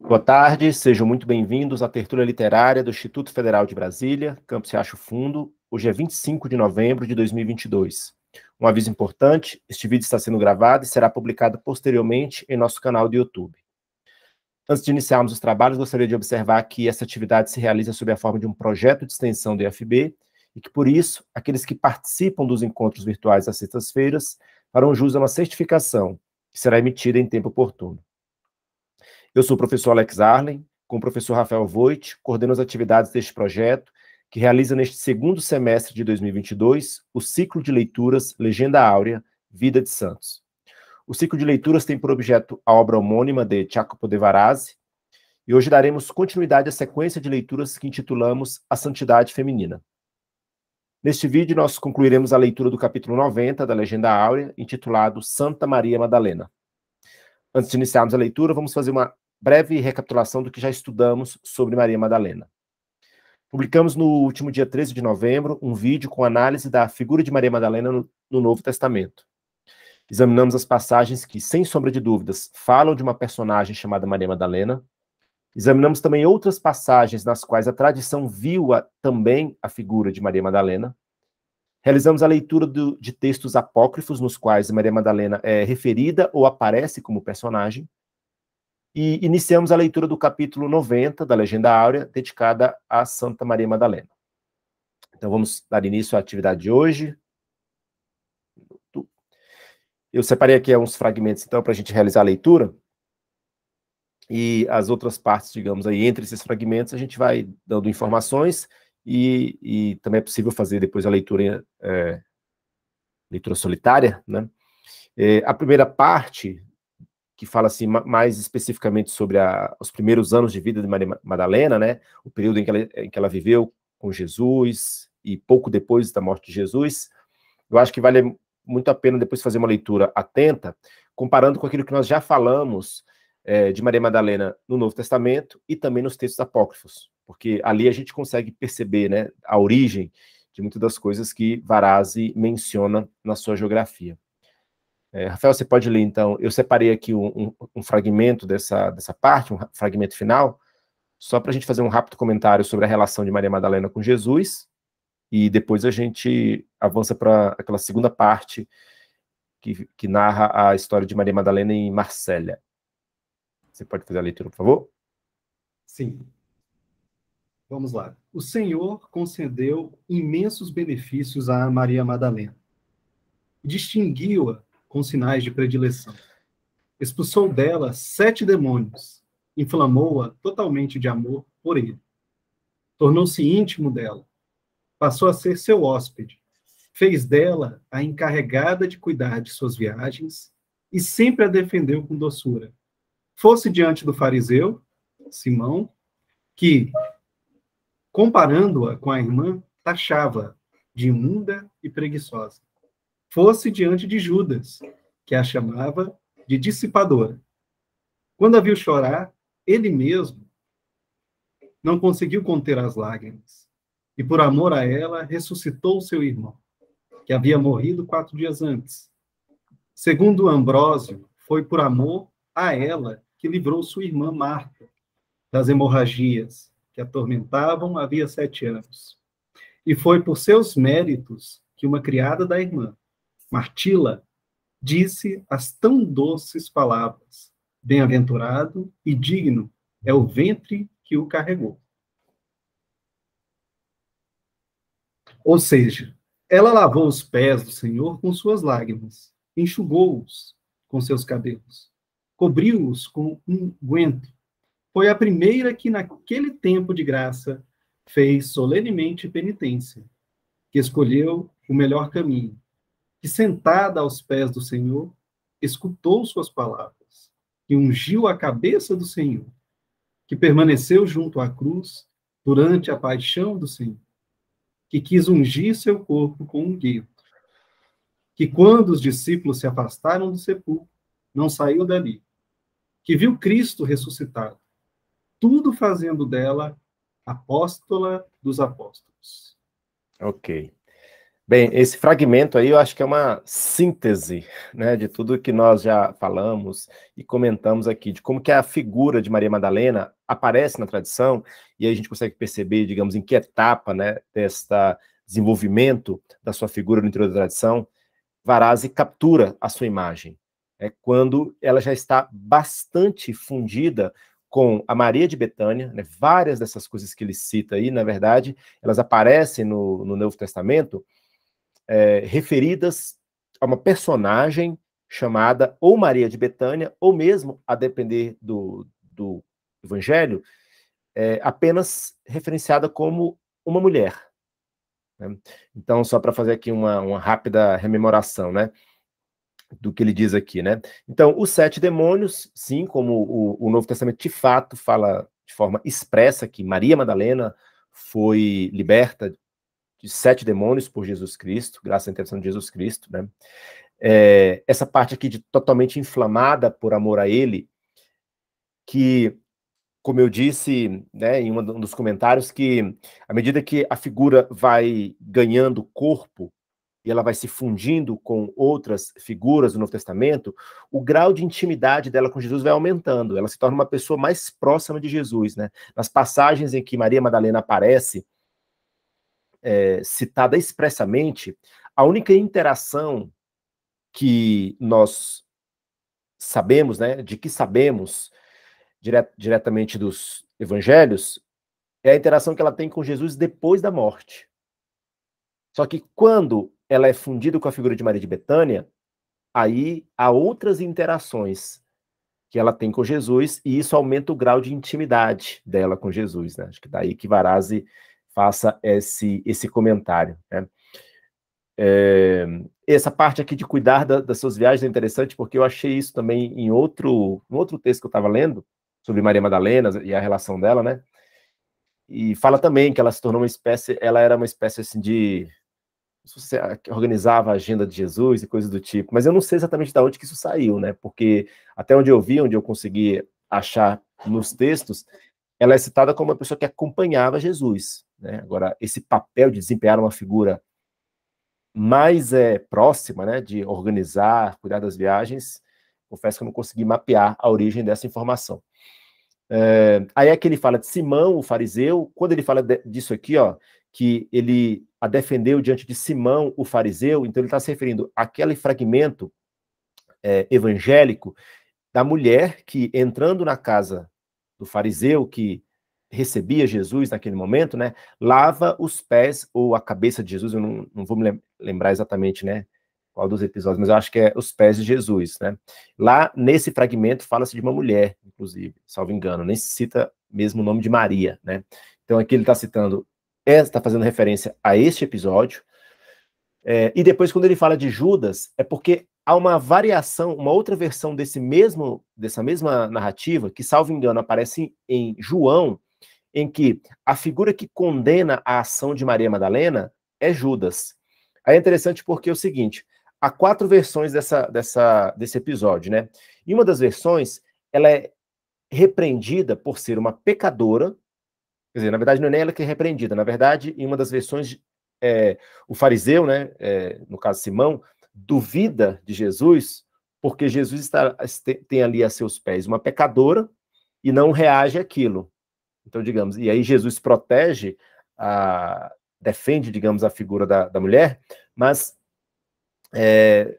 Boa tarde, sejam muito bem-vindos à tertúlia literária do Instituto Federal de Brasília, Campus Riacho Fundo. Hoje é 25 de novembro de 2022. Um aviso importante: este vídeo está sendo gravado e será publicado posteriormente em nosso canal do YouTube. Antes de iniciarmos os trabalhos, gostaria de observar que essa atividade se realiza sob a forma de um projeto de extensão do IFB e que, por isso, aqueles que participam dos encontros virtuais às sextas-feiras farão jus a uma certificação que será emitida em tempo oportuno. Eu sou o professor Alex Arlen, com o professor Rafael Voigt, coordeno as atividades deste projeto, que realiza neste segundo semestre de 2022 o ciclo de leituras Legenda Áurea, Vida de Santos. O ciclo de leituras tem por objeto a obra homônima de Jacopo de Varazzi, e hoje daremos continuidade à sequência de leituras que intitulamos A Santidade Feminina. Neste vídeo, nós concluiremos a leitura do capítulo 90 da Legenda Áurea, intitulado Santa Maria Madalena. Antes de iniciarmos a leitura, vamos fazer uma breve recapitulação do que já estudamos sobre Maria Madalena. Publicamos no último dia 13 de novembro um vídeo com análise da figura de Maria Madalena no, Novo Testamento. Examinamos as passagens que, sem sombra de dúvidas, falam de uma personagem chamada Maria Madalena. Examinamos também outras passagens nas quais a tradição viu a, também a figura de Maria Madalena. Realizamos a leitura do, de textos apócrifos nos quais Maria Madalena é referida ou aparece como personagem e iniciamos a leitura do capítulo 90 da Legenda Áurea, dedicada a Santa Maria Madalena. Então vamos dar início à atividade de hoje. Eu separei aqui alguns fragmentos, então, para a gente realizar a leitura. E as outras partes, digamos aí, entre esses fragmentos, a gente vai dando informações e, e também é possível fazer depois a leitura, é, leitura solitária, né? É, a primeira parte que fala assim, mais especificamente sobre a, os primeiros anos de vida de Maria Madalena, né? O período em que, ela, em que ela viveu com Jesus e pouco depois da morte de Jesus. Eu acho que vale muito a pena depois fazer uma leitura atenta, comparando com aquilo que nós já falamos é, de Maria Madalena no Novo Testamento e também nos textos apócrifos, porque ali a gente consegue perceber, né, a origem de muitas das coisas que Varazzi menciona na sua geografia. É, Rafael, você pode ler então? Eu separei aqui um, um, um fragmento dessa, dessa parte, um fragmento final, só para a gente fazer um rápido comentário sobre a relação de Maria Madalena com Jesus, e depois a gente avança para aquela segunda parte que, que narra a história de Maria Madalena em Marsella. Você pode fazer a leitura, por favor? Sim. Vamos lá. O Senhor concedeu imensos benefícios a Maria Madalena. Distinguiu-a com sinais de predileção. Expulsou dela sete demônios, inflamou-a totalmente de amor por ele. Tornou-se íntimo dela, passou a ser seu hóspede, fez dela a encarregada de cuidar de suas viagens e sempre a defendeu com doçura. Fosse diante do fariseu, Simão, que, comparando-a com a irmã, taxava de imunda e preguiçosa fosse diante de Judas, que a chamava de dissipadora. Quando a viu chorar, ele mesmo não conseguiu conter as lágrimas, e por amor a ela, ressuscitou seu irmão, que havia morrido quatro dias antes. Segundo Ambrósio, foi por amor a ela que livrou sua irmã Marta das hemorragias que atormentavam havia sete anos. E foi por seus méritos que uma criada da irmã, Martila disse as tão doces palavras: Bem-aventurado e digno é o ventre que o carregou. Ou seja, ela lavou os pés do Senhor com suas lágrimas, enxugou-os com seus cabelos, cobriu-os com um guento. Foi a primeira que, naquele tempo de graça, fez solenemente penitência, que escolheu o melhor caminho, que sentada aos pés do Senhor, escutou suas palavras, que ungiu a cabeça do Senhor, que permaneceu junto à cruz durante a paixão do Senhor, que quis ungir seu corpo com um gueto, que quando os discípulos se afastaram do sepulcro, não saiu dali, que viu Cristo ressuscitado, tudo fazendo dela apóstola dos apóstolos. Ok. Bem, esse fragmento aí eu acho que é uma síntese né, de tudo que nós já falamos e comentamos aqui, de como que a figura de Maria Madalena aparece na tradição, e aí a gente consegue perceber, digamos, em que etapa né, desta desenvolvimento da sua figura no interior da tradição, Varazzi captura a sua imagem, é quando ela já está bastante fundida com a Maria de Betânia, né? várias dessas coisas que ele cita aí, na verdade, elas aparecem no, no Novo Testamento, é, referidas a uma personagem chamada ou Maria de Betânia, ou mesmo, a depender do, do Evangelho, é, apenas referenciada como uma mulher. Né? Então, só para fazer aqui uma, uma rápida rememoração, né? do que ele diz aqui, né? Então, os sete demônios, sim, como o, o, Novo Testamento de fato fala de forma expressa que Maria Madalena foi liberta de sete demônios por Jesus Cristo, graças à intercessão de Jesus Cristo, né? É, essa parte aqui de totalmente inflamada por amor a Ele, que, como eu disse, né, em um dos comentários, que à medida que a figura vai ganhando corpo e ela vai se fundindo com outras figuras do Novo Testamento, o grau de intimidade dela com Jesus vai aumentando. Ela se torna uma pessoa mais próxima de Jesus, né? Nas passagens em que Maria Madalena aparece é, citada expressamente, a única interação que nós sabemos, né, de que sabemos dire diretamente dos evangelhos, é a interação que ela tem com Jesus depois da morte. Só que quando ela é fundida com a figura de Maria de Betânia, aí há outras interações que ela tem com Jesus e isso aumenta o grau de intimidade dela com Jesus, né? Acho que daí que Varazzi faça esse, esse comentário. Né? É, essa parte aqui de cuidar da, das suas viagens é interessante, porque eu achei isso também em outro, em outro texto que eu estava lendo, sobre Maria Madalena e a relação dela, né? E fala também que ela se tornou uma espécie, ela era uma espécie assim de é organizava a agenda de Jesus e coisas do tipo, mas eu não sei exatamente de onde que isso saiu, né? Porque até onde eu vi, onde eu consegui achar nos textos, ela é citada como uma pessoa que acompanhava Jesus. Né? Agora, esse papel de desempenhar uma figura mais é, próxima, né, de organizar, cuidar das viagens, confesso que eu não consegui mapear a origem dessa informação. É, aí é que ele fala de Simão, o fariseu, quando ele fala de, disso aqui, ó, que ele a defendeu diante de Simão, o fariseu, então ele está se referindo àquele fragmento é, evangélico da mulher que, entrando na casa do fariseu que recebia Jesus naquele momento, né? Lava os pés ou a cabeça de Jesus, eu não, não vou me lembrar exatamente, né? Qual dos episódios, mas eu acho que é os pés de Jesus, né? Lá nesse fragmento fala-se de uma mulher, inclusive, salvo engano, nem se cita mesmo o nome de Maria, né? Então aqui ele está citando, está é, fazendo referência a este episódio. É, e depois, quando ele fala de Judas, é porque há uma variação, uma outra versão desse mesmo dessa mesma narrativa, que salvo engano aparece em, João, em que a figura que condena a ação de Maria Madalena é Judas. Aí é interessante porque é o seguinte, há quatro versões dessa, dessa, desse episódio, né? E uma das versões, ela é repreendida por ser uma pecadora, quer dizer, na verdade não é ela que é repreendida, na verdade, em uma das versões, é, o fariseu, né, é, no caso Simão, duvida de Jesus, porque Jesus está, tem ali a seus pés uma pecadora e não reage àquilo. Então, digamos, e aí Jesus protege, a, defende, digamos, a figura da, da mulher, mas é,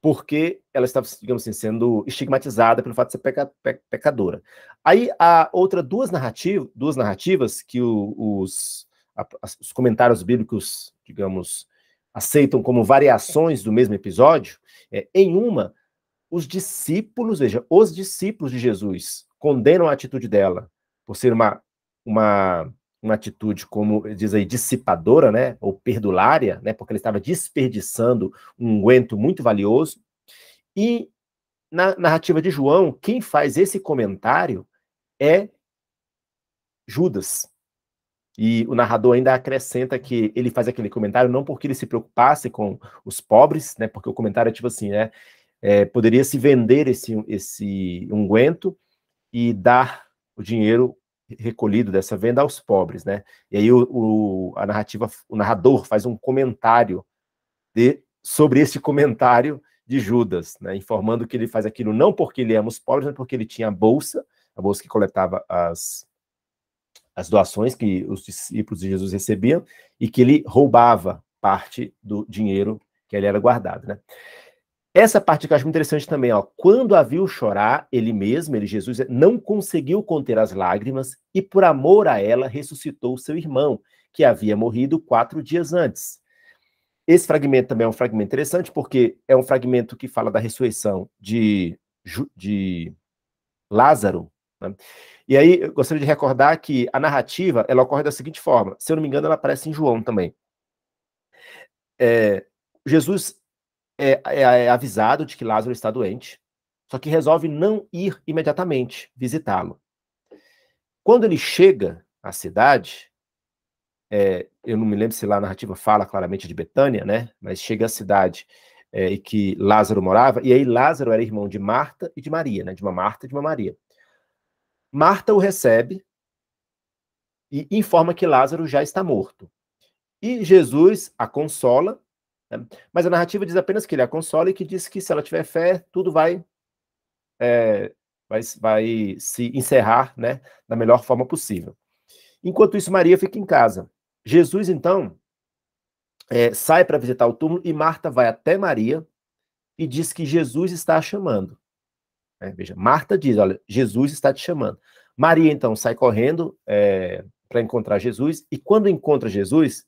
porque ela estava, digamos assim, sendo estigmatizada pelo fato de ser peca, pe, pecadora. Aí há outra duas, narrativa, duas narrativas que o, os, a, os comentários bíblicos, digamos, aceitam como variações do mesmo episódio, é, em uma, os discípulos, veja, os discípulos de Jesus condenam a atitude dela por ser uma, uma, uma atitude, como diz aí, dissipadora, né, ou perdulária, né, porque ele estava desperdiçando um unguento muito valioso. E na narrativa de João, quem faz esse comentário é Judas. E o narrador ainda acrescenta que ele faz aquele comentário não porque ele se preocupasse com os pobres, né? Porque o comentário é tipo assim, né? É, poderia se vender esse, esse unguento e dar o dinheiro recolhido dessa venda aos pobres, né? E aí o, o a narrativa, o narrador faz um comentário de, sobre esse comentário de Judas, né? Informando que ele faz aquilo não porque ele ama os pobres, mas porque ele tinha a bolsa, a bolsa que coletava as as doações que os discípulos de Jesus recebiam e que ele roubava parte do dinheiro que ele era guardado, né? Essa parte que eu acho muito interessante também, ó, quando a viu chorar, ele mesmo, ele Jesus, não conseguiu conter as lágrimas e por amor a ela ressuscitou seu irmão, que havia morrido quatro dias antes. Esse fragmento também é um fragmento interessante, porque é um fragmento que fala da ressurreição de, de Lázaro, né? E aí, eu gostaria de recordar que a narrativa, ela ocorre da seguinte forma, se eu não me engano, ela aparece em João também. É, Jesus é, é, é avisado de que Lázaro está doente, só que resolve não ir imediatamente visitá-lo. Quando ele chega à cidade, é, eu não me lembro se lá a narrativa fala claramente de Betânia, né? Mas chega à cidade é, em que Lázaro morava, e aí Lázaro era irmão de Marta e de Maria, né? De uma Marta e de uma Maria. Marta o recebe e informa que Lázaro já está morto. E Jesus a consola, né? mas a narrativa diz apenas que ele a consola e que diz que se ela tiver fé, tudo vai, é, vai, vai se encerrar né, da melhor forma possível. Enquanto isso, Maria fica em casa. Jesus, então, é, sai para visitar o túmulo e Marta vai até Maria e diz que Jesus está a chamando. É, veja, Marta diz: Olha, Jesus está te chamando. Maria então sai correndo é, para encontrar Jesus, e quando encontra Jesus,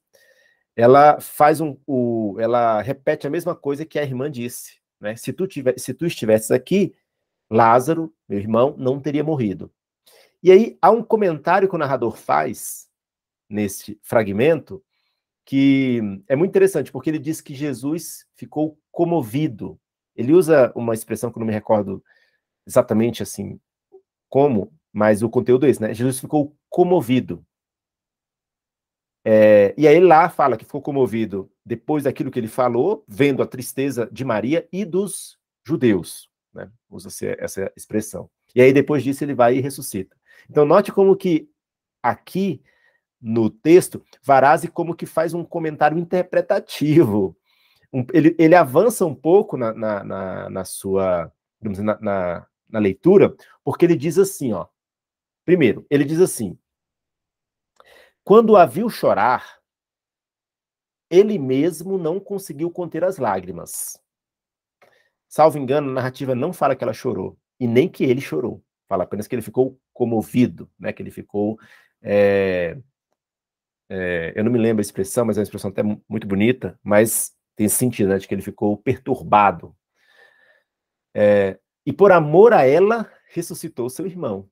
ela faz um. O, ela repete a mesma coisa que a irmã disse. Né? Se, tu tiver, se tu estivesses aqui, Lázaro, meu irmão, não teria morrido. E aí há um comentário que o narrador faz neste fragmento que é muito interessante, porque ele diz que Jesus ficou comovido. Ele usa uma expressão que eu não me recordo exatamente assim como, mas o conteúdo é esse, né? Jesus ficou comovido. É, e aí lá fala que ficou comovido depois daquilo que ele falou, vendo a tristeza de Maria e dos judeus, né? Usa-se essa expressão. E aí depois disso ele vai e ressuscita. Então note como que aqui no texto, Varazzi como que faz um comentário interpretativo. Um, ele, ele avança um pouco na, na, na, na sua, assim, na, na, na leitura, porque ele diz assim, ó. Primeiro, ele diz assim: Quando a viu chorar, ele mesmo não conseguiu conter as lágrimas. Salvo engano, a narrativa não fala que ela chorou e nem que ele chorou. Fala apenas que ele ficou comovido, né? Que ele ficou é... É, eu não me lembro a expressão, mas é uma expressão até muito bonita, mas tem sentido, né, de que ele ficou perturbado. É, e por amor a ela, ressuscitou seu irmão.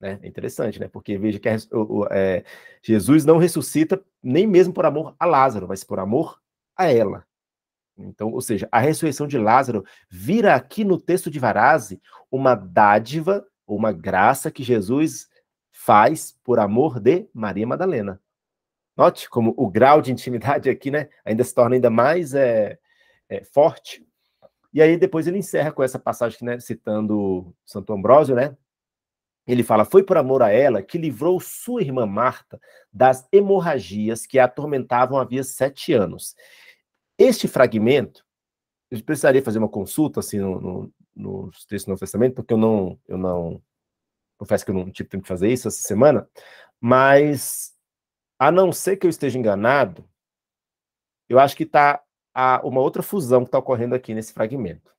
Né? É interessante, né? Porque veja que a, o, o, é, Jesus não ressuscita nem mesmo por amor a Lázaro, mas por amor a ela. Então, ou seja, a ressurreição de Lázaro vira aqui no texto de Varase uma dádiva, uma graça que Jesus faz por amor de Maria Madalena. Note como o grau de intimidade aqui, né, ainda se torna ainda mais é, é forte. E aí depois ele encerra com essa passagem né, citando Santo Ambrósio, né? Ele fala: Foi por amor a ela que livrou sua irmã Marta das hemorragias que a atormentavam havia sete anos. Este fragmento, eu precisaria fazer uma consulta assim no, no, nos textos do Novo Testamento, porque eu não, eu não, confesso que eu não tive tempo de fazer isso essa semana, mas a não ser que eu esteja enganado, eu acho que está a uma outra fusão que está ocorrendo aqui nesse fragmento.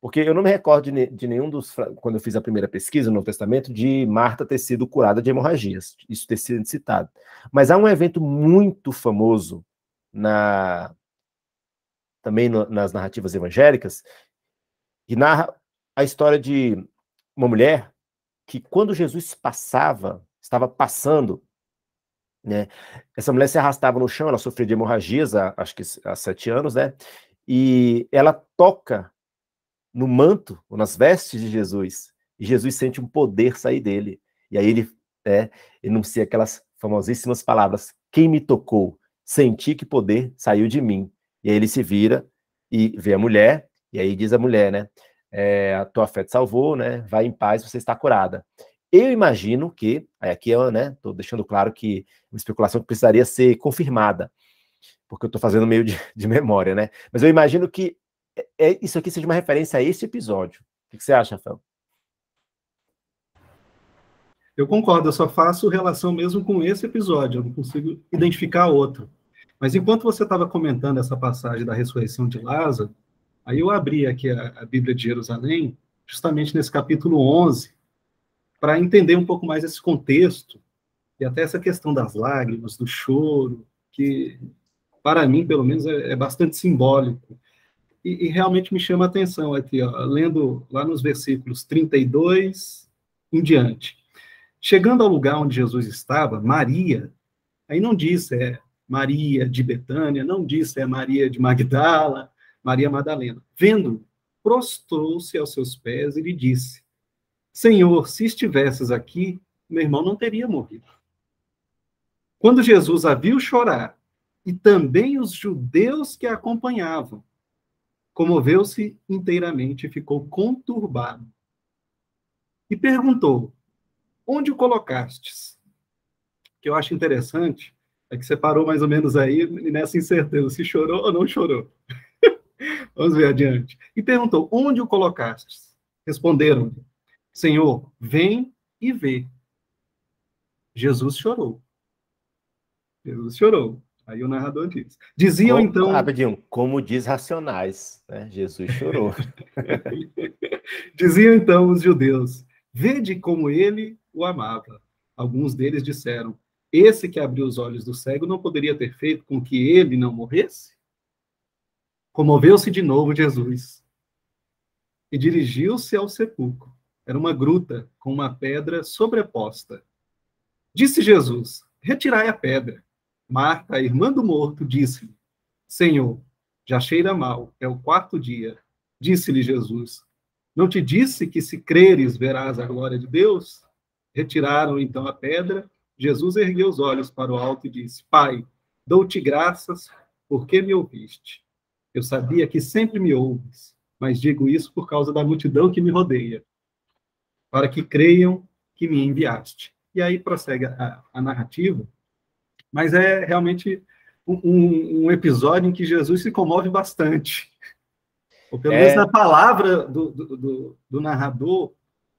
Porque eu não me recordo de, nenhum dos. Quando eu fiz a primeira pesquisa no Novo Testamento, de Marta ter sido curada de hemorragias, isso ter sido citado. Mas há um evento muito famoso na também no, nas narrativas evangélicas, que narra a história de uma mulher que, quando Jesus passava, estava passando né? Essa mulher se arrastava no chão, ela sofria de hemorragias há, acho que há sete anos, né? E ela toca no manto, ou nas vestes de Jesus, e Jesus sente um poder sair dele. E aí ele é, enuncia aquelas famosíssimas palavras: Quem me tocou? Senti que poder saiu de mim. E aí ele se vira e vê a mulher, e aí diz a mulher, né? É, a tua fé te salvou, né? Vai em paz, você está curada. Eu imagino que, é, aqui eu estou né, deixando claro que é uma especulação que precisaria ser confirmada, porque eu estou fazendo meio de, de, memória, né? Mas eu imagino que é, é isso aqui seja uma referência a esse episódio. O que, que você acha, Rafael? Eu concordo, eu só faço relação mesmo com esse episódio, eu não consigo identificar outro. Mas enquanto você estava comentando essa passagem da ressurreição de Lázaro, aí eu abri aqui a, a Bíblia de Jerusalém, justamente nesse capítulo 11, para entender um pouco mais esse contexto e até essa questão das lágrimas, do choro, que para mim, pelo menos, é, é bastante simbólico. E, e, realmente me chama a atenção aqui, ó, lendo lá nos versículos 32 em diante. Chegando ao lugar onde Jesus estava, Maria, aí não disse é Maria de Betânia, não disse é Maria de Magdala, Maria Madalena. Vendo, prostrou-se aos seus pés e lhe disse: Senhor, se estivesses aqui, meu irmão não teria morrido. Quando Jesus a viu chorar, e também os judeus que a acompanhavam, comoveu-se inteiramente e ficou conturbado. E perguntou: Onde o colocastes? que eu acho interessante é que você parou mais ou menos aí nessa incerteza, se chorou ou não chorou. Vamos ver adiante. E perguntou: Onde o colocastes? Responderam-lhe: Senhor, vem e vê. Jesus chorou. Jesus chorou. Aí o narrador diz. Diziam então. Rapidinho, como diz Racionais, né? Jesus chorou. Diziam então os judeus: Vede como ele o amava. Alguns deles disseram: Esse que abriu os olhos do cego não poderia ter feito com que ele não morresse? Comoveu-se de novo Jesus e dirigiu-se ao sepulcro. Era uma gruta com uma pedra sobreposta. Disse Jesus: Retirai a pedra. Marta, a irmã do morto, disse-lhe: Senhor, já cheira mal, é o quarto dia. Disse-lhe Jesus: Não te disse que se creres verás a glória de Deus? Retiraram então a pedra. Jesus ergueu os olhos para o alto e disse: Pai, dou-te graças porque me ouviste. Eu sabia que sempre me ouves, mas digo isso por causa da multidão que me rodeia, para que creiam que me enviaste. E aí prossegue a, a narrativa, mas é realmente um, um, episódio em que Jesus se comove bastante. Ou pelo é... menos na palavra do, do, do, do narrador,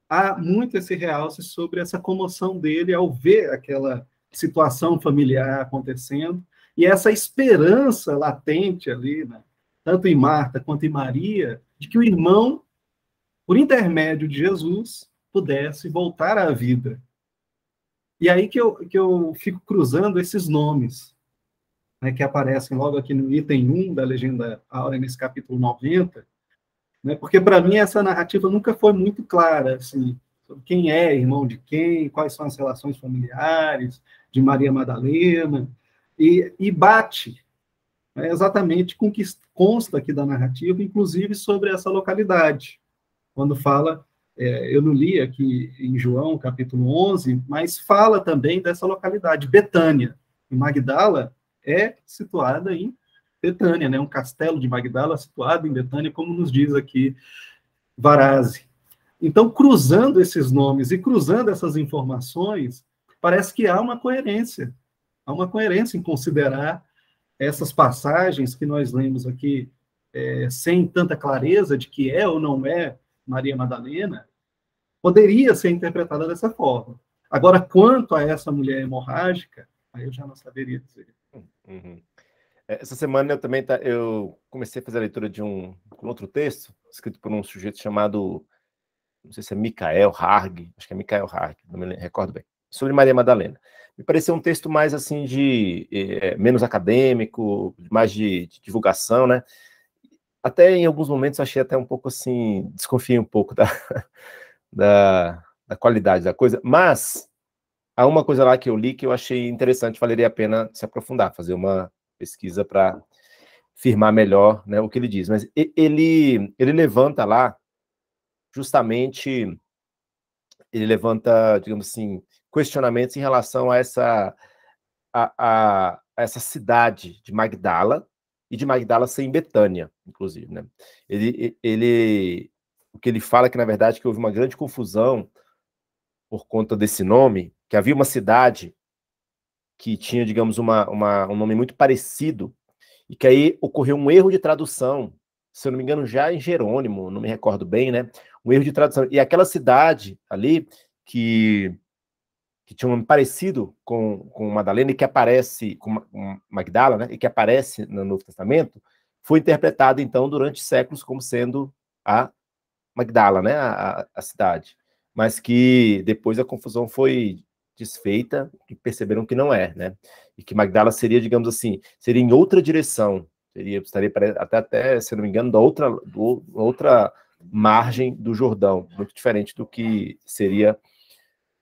há muito esse realce sobre essa comoção dele ao ver aquela situação familiar acontecendo e essa esperança latente ali, né? tanto em Marta quanto em Maria, de que o irmão, por intermédio de Jesus, pudesse voltar à vida. E aí que eu, que eu fico cruzando esses nomes, né, que aparecem logo aqui no item 1 da Legenda Aura, nesse capítulo 90, né, porque para mim essa narrativa nunca foi muito clara, assim, sobre quem é irmão de quem, quais são as relações familiares de Maria Madalena, e, e bate né, exatamente com o que consta aqui da narrativa, inclusive sobre essa localidade, quando fala é, eu não li aqui em João, capítulo 11, mas fala também dessa localidade, Betânia. Magdala é situada em Betânia, né? um castelo de Magdala situado em Betânia, como nos diz aqui Varazzi. Então, cruzando esses nomes e cruzando essas informações, parece que há uma coerência. Há uma coerência em considerar essas passagens que nós lemos aqui é, sem tanta clareza de que é ou não é Maria Madalena, poderia ser interpretada dessa forma. Agora, quanto a essa mulher hemorrágica, aí eu já não saberia dizer. Uhum. É, essa semana eu também tá, eu comecei a fazer a leitura de um, um, outro texto, escrito por um sujeito chamado, não sei se é Michael Harg, acho que é Michael Harg, não me recordo bem, sobre Maria Madalena. Me pareceu um texto mais assim de, é, menos acadêmico, mais de, de divulgação, né? até em alguns momentos achei até um pouco assim, desconfiei um pouco da, da, da, qualidade da coisa, mas há uma coisa lá que eu li que eu achei interessante, valeria a pena se aprofundar, fazer uma pesquisa para firmar melhor né, o que ele diz. Mas ele, ele levanta lá, justamente, ele levanta, digamos assim, questionamentos em relação a essa, a, a, a essa cidade de Magdala, e de Magdala ser em Betânia, inclusive, né? Ele, ele, o que ele fala é que, na verdade, que houve uma grande confusão por conta desse nome, que havia uma cidade que tinha, digamos, uma, uma, um nome muito parecido, e que aí ocorreu um erro de tradução, se eu não me engano, já em Jerônimo, não me recordo bem, né? Um erro de tradução. E aquela cidade ali, que que tinha um nome parecido com, com Madalena e que aparece, com Magdala, né, e que aparece no Novo Testamento, foi interpretado, então, durante séculos como sendo a Magdala, né, a, a cidade. Mas que depois a confusão foi desfeita e perceberam que não é, né? E que Magdala seria, digamos assim, seria em outra direção, seria estaria até, até se não me engano, da outra, do, outra margem do Jordão, muito diferente do que seria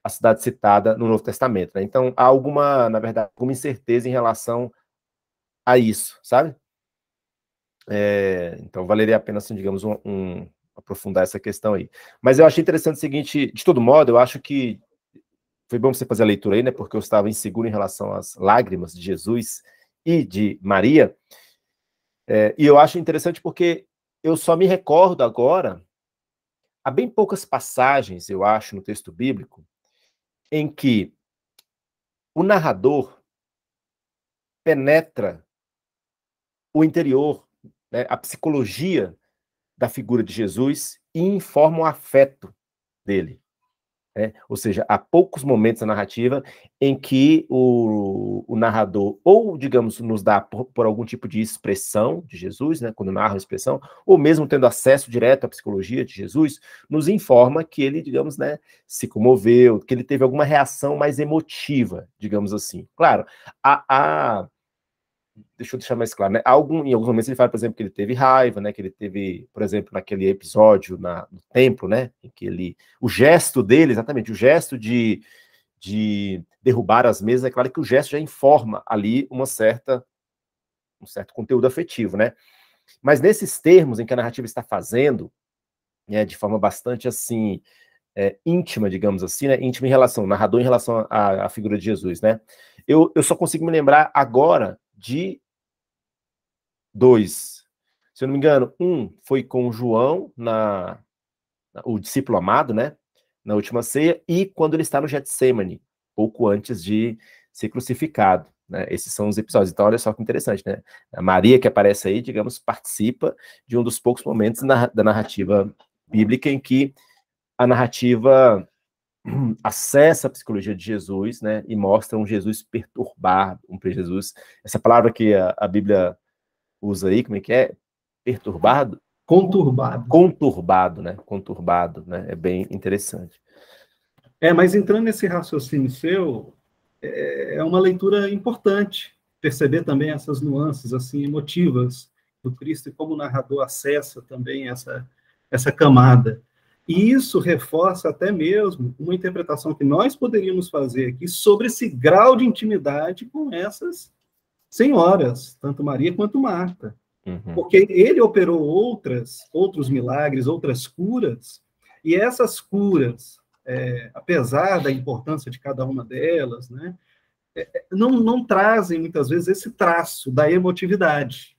a cidade citada no Novo Testamento. Né? Então, há alguma, na verdade, alguma incerteza em relação a isso, sabe? É, então, valeria a pena, assim, digamos, um, um, aprofundar essa questão aí. Mas eu achei interessante o seguinte, de todo modo, eu acho que foi bom você fazer a leitura aí, né? Porque eu estava inseguro em relação às lágrimas de Jesus e de Maria. É, e eu acho interessante porque eu só me recordo agora, há bem poucas passagens, eu acho, no texto bíblico, em que o narrador penetra o interior, né, a psicologia da figura de Jesus e informa o afeto dele. Né? ou seja, há poucos momentos na narrativa em que o, o narrador, ou, digamos, nos dá por, por, algum tipo de expressão de Jesus, né, quando narra a expressão, ou mesmo tendo acesso direto à psicologia de Jesus, nos informa que ele, digamos, né, se comoveu, que ele teve alguma reação mais emotiva, digamos assim. Claro, a, a deixa eu deixar mais claro, né? Algum, em alguns momentos ele fala, por exemplo, que ele teve raiva, né? Que ele teve, por exemplo, naquele episódio na, no templo, né? Em que ele, o gesto dele, exatamente, o gesto de, de derrubar as mesas, é claro que o gesto já informa ali uma certa, um certo conteúdo afetivo, né? Mas nesses termos em que a narrativa está fazendo, né, de forma bastante assim é, íntima, digamos assim, né? Íntima em relação, narrador em relação à, à figura de Jesus, né? Eu, eu só consigo me lembrar agora de dois. Se eu não me engano, um foi com João, na, o discípulo amado, né? Na última ceia, e quando ele está no Getsemane, pouco antes de ser crucificado. Né? Esses são os episódios. Então, olha só que interessante, né? A Maria que aparece aí, digamos, participa de um dos poucos momentos na, da narrativa bíblica em que a narrativa acessa a psicologia de Jesus, né, e mostra um Jesus perturbado, um Jesus, essa palavra que a, a, Bíblia usa aí, como é que é? Perturbado? Conturbado. Conturbado, né, conturbado, né, é bem interessante. É, mas entrando nesse raciocínio seu, é, é uma leitura importante perceber também essas nuances, assim, emotivas do Cristo e como o narrador acessa também essa, essa camada. E isso reforça até mesmo uma interpretação que nós poderíamos fazer aqui sobre esse grau de intimidade com essas senhoras, tanto Maria quanto Marta. Uhum. Porque ele operou outras, outros milagres, outras curas, e essas curas, é, apesar da importância de cada uma delas, né, é, é, não, não trazem muitas vezes esse traço da emotividade.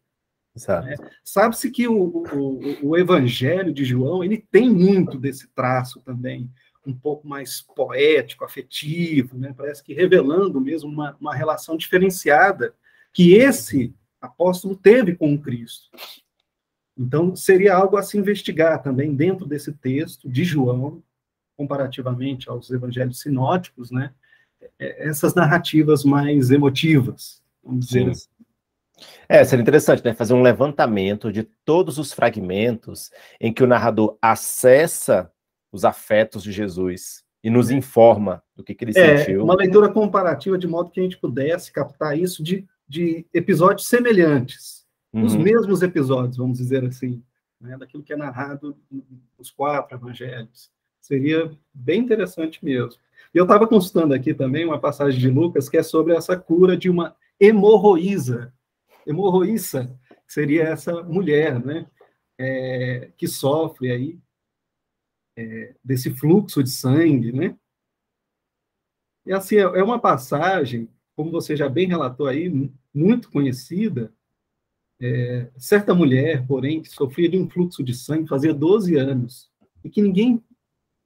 É, sabe-se que o, o, o, Evangelho de João ele tem muito desse traço também, um pouco mais poético, afetivo, né? parece que revelando mesmo uma, uma relação diferenciada que esse apóstolo teve com o Cristo. Então, seria algo a se investigar também dentro desse texto de João, comparativamente aos evangelhos sinóticos, né? É, essas narrativas mais emotivas, vamos dizer Sim. assim. É, seria interessante, né? Fazer um levantamento de todos os fragmentos em que o narrador acessa os afetos de Jesus e nos informa do que, que ele é, sentiu. Uma leitura comparativa de modo que a gente pudesse captar isso de, de episódios semelhantes, uhum. os mesmos episódios, vamos dizer assim, né? daquilo que é narrado nos quatro evangelhos. Seria bem interessante mesmo. E eu estava consultando aqui também uma passagem de Lucas que é sobre essa cura de uma hemorroíza hemorroíça, que seria essa mulher, né? É, que sofre aí é, desse fluxo de sangue, né? E assim, é, é uma passagem, como você já bem relatou aí, muito conhecida. É, certa mulher, porém, que sofria de um fluxo de sangue fazia 12 anos e que ninguém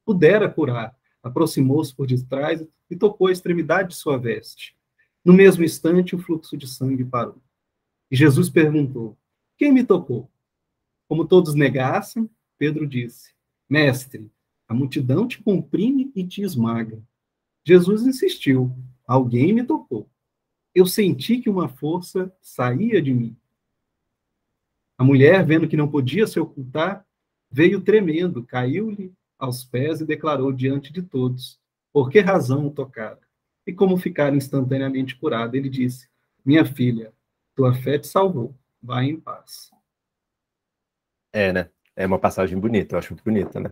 pudera curar, aproximou-se por detrás e tocou a extremidade de sua veste. No mesmo instante, o fluxo de sangue parou. E Jesus perguntou: Quem me tocou? Como todos negassem, Pedro disse: Mestre, a multidão te comprime e te esmaga. Jesus insistiu: Alguém me tocou. Eu senti que uma força saía de mim. A mulher, vendo que não podia se ocultar, veio tremendo, caiu-lhe aos pés e declarou diante de todos por que razão o tocaram E como ficara instantaneamente curada, ele disse: Minha filha, tua fé te salvou. Vai em paz. É, né? É uma passagem bonita, eu acho muito bonita, né?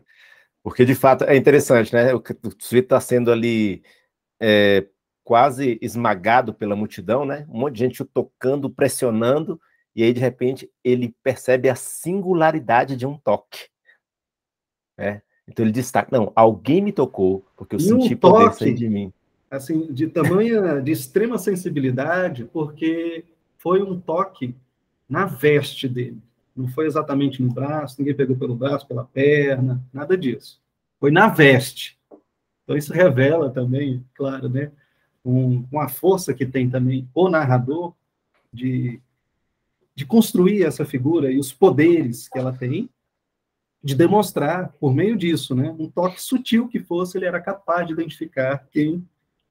Porque, de fato, é interessante, né? O sujeito está sendo ali é, quase esmagado pela multidão, né? Um monte de gente o tocando, pressionando, e aí, de repente, ele percebe a singularidade de um toque. Né? Então ele destaca, tá, não, alguém me tocou, porque eu e senti um poder toque, sair de mim. Assim, de tamanha, de extrema sensibilidade, porque foi um toque na veste dele. Não foi exatamente no braço, ninguém pegou pelo braço, pela perna, nada disso. Foi na veste. Então isso revela também, claro, né, um, uma força que tem também o narrador de, de construir essa figura e os poderes que ela tem, de demonstrar por meio disso, né, um toque sutil que fosse, ele era capaz de identificar quem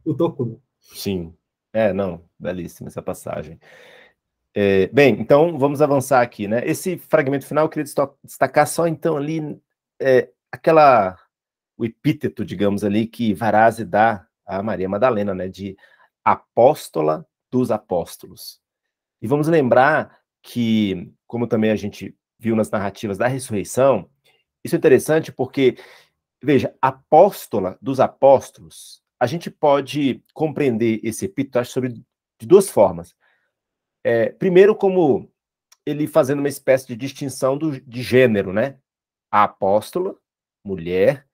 o tocou. Sim. É, não, belíssima essa passagem. É, bem, então vamos avançar aqui, né? Esse fragmento final eu queria destacar só então ali é, aquela o epíteto, digamos ali, que Varazzi dá a Maria Madalena, né, de apóstola dos apóstolos. E vamos lembrar que, como também a gente viu nas narrativas da ressurreição, isso é interessante porque veja, apóstola dos apóstolos, a gente pode compreender esse epíteto acho, sobre de duas formas. É, primeiro, como ele fazendo uma espécie de distinção do, de gênero, né? A apóstola, mulher,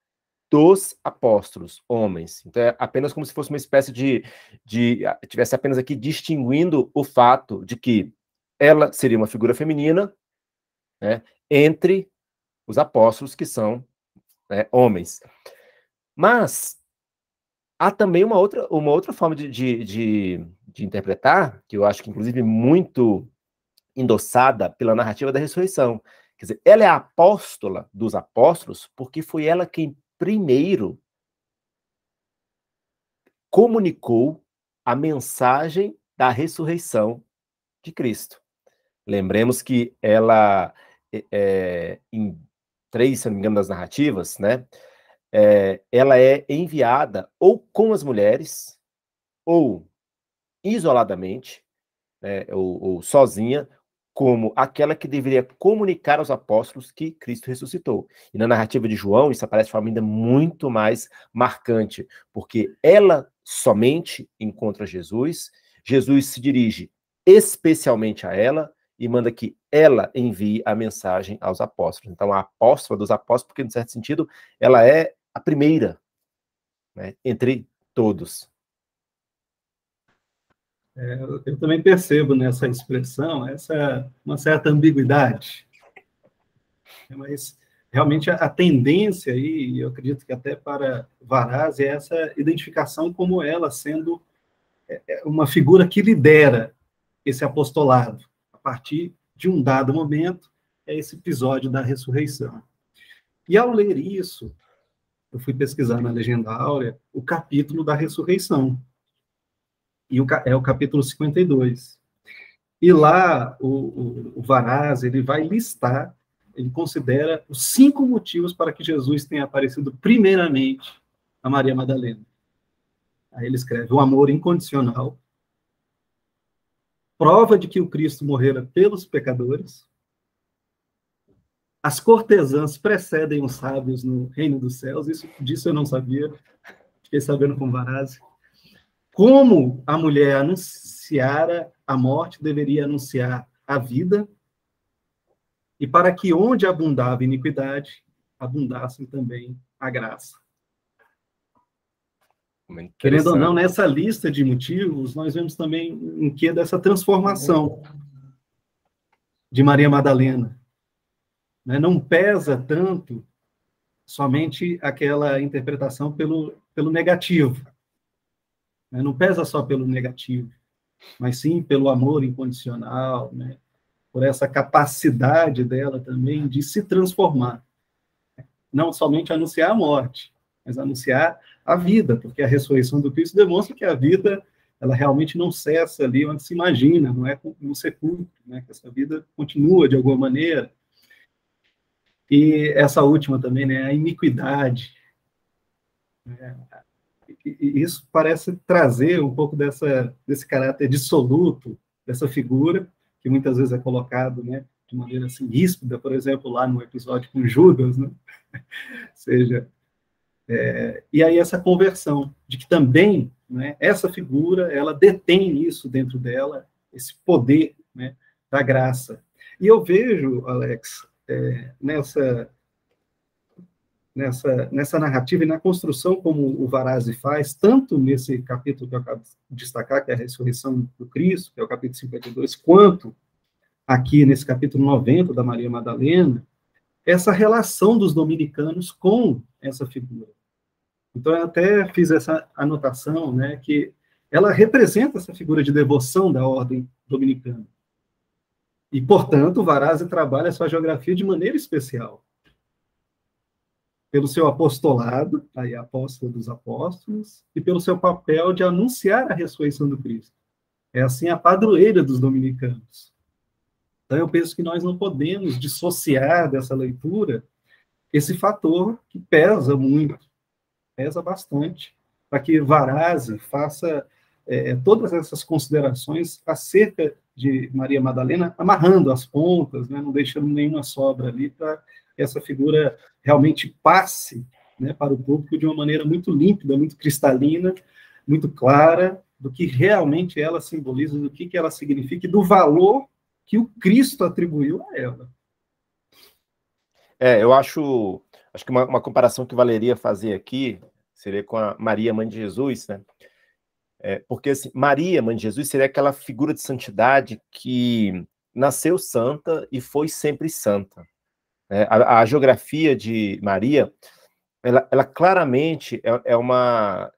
dos apóstolos, homens. Então, é apenas como se fosse uma espécie de. de tivesse apenas aqui distinguindo o fato de que ela seria uma figura feminina né, entre os apóstolos, que são né, homens. Mas há também uma outra, uma outra forma de, de, de de interpretar, que eu acho que inclusive é muito endossada pela narrativa da ressurreição. Quer dizer, ela é a apóstola dos apóstolos porque foi ela quem primeiro comunicou a mensagem da ressurreição de Cristo. Lembremos que ela, é, é em três, se não me engano, das narrativas, né? É, ela é enviada ou com as mulheres, ou isoladamente né, ou, ou sozinha, como aquela que deveria comunicar aos apóstolos que Cristo ressuscitou. E na narrativa de João, isso aparece de forma ainda muito mais marcante, porque ela somente encontra Jesus, Jesus se dirige especialmente a ela e manda que ela envie a mensagem aos apóstolos. Então, a apóstola dos apóstolos, porque, em certo sentido, ela é a primeira né, entre todos. É, eu também percebo nessa expressão essa uma certa ambiguidade, é, mas realmente a, a tendência aí, e eu acredito que até para Varaz é essa identificação como ela sendo é, é uma figura que lidera esse apostolado a partir de um dado momento é esse episódio da ressurreição. E ao ler isso, eu fui pesquisar na Legenda Áurea o capítulo da ressurreição, e o, é o capítulo 52. E lá o, o, o Varaz, ele vai listar, ele considera os cinco motivos para que Jesus tenha aparecido primeiramente a Maria Madalena. Aí ele escreve o amor incondicional, prova de que o Cristo morrera pelos pecadores, as cortesãs precedem os sábios no reino dos céus, isso, disso eu não sabia, fiquei sabendo com Varazzi como a mulher anunciara a morte, deveria anunciar a vida, e para que onde abundava a iniquidade, abundasse também a graça. É Querendo ou não, nessa lista de motivos, nós vemos também em que dessa transformação de Maria Madalena. Né? Não pesa tanto somente aquela interpretação pelo, pelo negativo, né? Não pesa só pelo negativo, mas sim pelo amor incondicional, né? por essa capacidade dela também de se transformar. Não somente anunciar a morte, mas anunciar a vida, porque a ressurreição do Cristo demonstra que a vida ela realmente não cessa ali onde se imagina, não é no sepulcro, né? que essa vida continua de alguma maneira. E essa última também, né? a iniquidade. Né? e isso parece trazer um pouco dessa, desse caráter dissoluto dessa figura, que muitas vezes é colocado né, de maneira assim, ríspida, por exemplo, lá no episódio com Judas, né? seja, é, e aí essa conversão de que também né, essa figura, ela detém isso dentro dela, esse poder né, da graça. E eu vejo, Alex, é, nessa nessa, nessa narrativa e na construção como o Varazzi faz, tanto nesse capítulo que eu acabo de destacar, que é a ressurreição do Cristo, que é o capítulo 52, quanto aqui nesse capítulo 90 da Maria Madalena, essa relação dos dominicanos com essa figura. Então, eu até fiz essa anotação, né, que ela representa essa figura de devoção da ordem dominicana. E, portanto, Varazzi trabalha sua geografia de maneira especial pelo seu apostolado, tá aí apóstolo dos apóstolos, e pelo seu papel de anunciar a ressurreição do Cristo. É assim a padroeira dos dominicanos. Então eu penso que nós não podemos dissociar dessa leitura esse fator que pesa muito, pesa bastante, para que Varazzi faça é, todas essas considerações acerca de Maria Madalena, amarrando as pontas, né, não deixando nenhuma sobra ali para essa figura realmente passe né, para o público de uma maneira muito límpida, muito cristalina, muito clara, do que realmente ela simboliza, do que, que ela significa e do valor que o Cristo atribuiu a ela. É, eu acho, acho que uma, uma comparação que valeria fazer aqui seria com a Maria, mãe de Jesus, né? É, porque assim, Maria, mãe de Jesus, seria aquela figura de santidade que nasceu santa e foi sempre santa. É, a, a, geografia de Maria, ela, ela claramente é, é, uma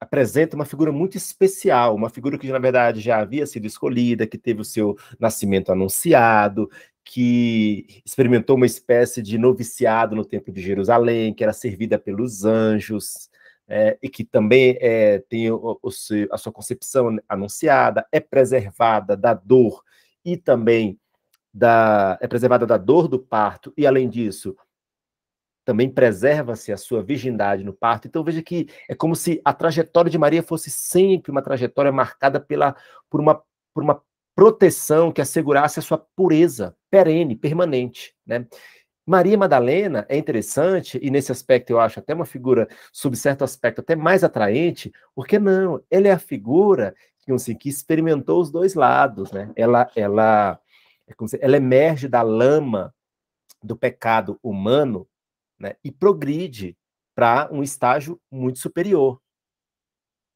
apresenta uma figura muito especial, uma figura que na verdade já havia sido escolhida, que teve o seu nascimento anunciado, que experimentou uma espécie de noviciado no templo de Jerusalém, que era servida pelos anjos, é, e que também é, tem o, o, a sua concepção anunciada, é preservada da dor e também da, é preservada da dor do parto e, além disso, também preserva-se a sua virgindade no parto. Então veja que é como se a trajetória de Maria fosse sempre uma trajetória marcada pela, por, uma, por uma proteção que assegurasse a sua pureza perene, permanente. Né? Maria Madalena é interessante, e nesse aspecto eu acho até uma figura, sob certo aspecto, até mais atraente, porque não? Ela é a figura que, assim, que experimentou os dois lados, né? Ela, ela é ela emerge da lama do pecado humano né, e progride para um estágio muito superior.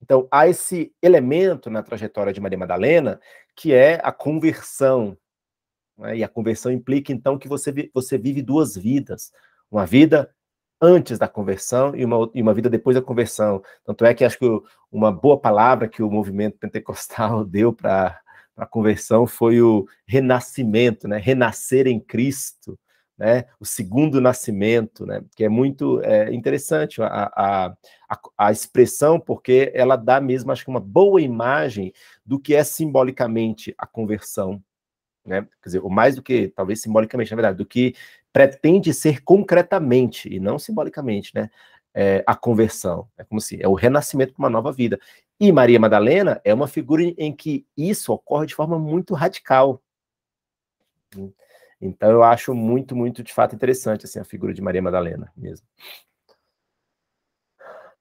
Então, há esse elemento na trajetória de Maria Madalena, que é a conversão. Né, e a conversão implica, então, que você, você vive duas vidas: uma vida antes da conversão e uma, e uma vida depois da conversão. Tanto é que acho que uma boa palavra que o movimento pentecostal deu para para a conversão foi o renascimento, né? renascer em Cristo, né? o segundo nascimento, né? que é muito é, interessante a, a, a, expressão, porque ela dá mesmo, acho que uma boa imagem do que é simbolicamente a conversão. Né? Quer dizer, ou mais do que, talvez simbolicamente, na verdade, do que pretende ser concretamente, e não simbolicamente, né? é, a conversão. É como se é o renascimento para uma nova vida. E Maria Madalena é uma figura em que isso ocorre de forma muito radical. Então eu acho muito, muito de fato interessante assim a figura de Maria Madalena mesmo.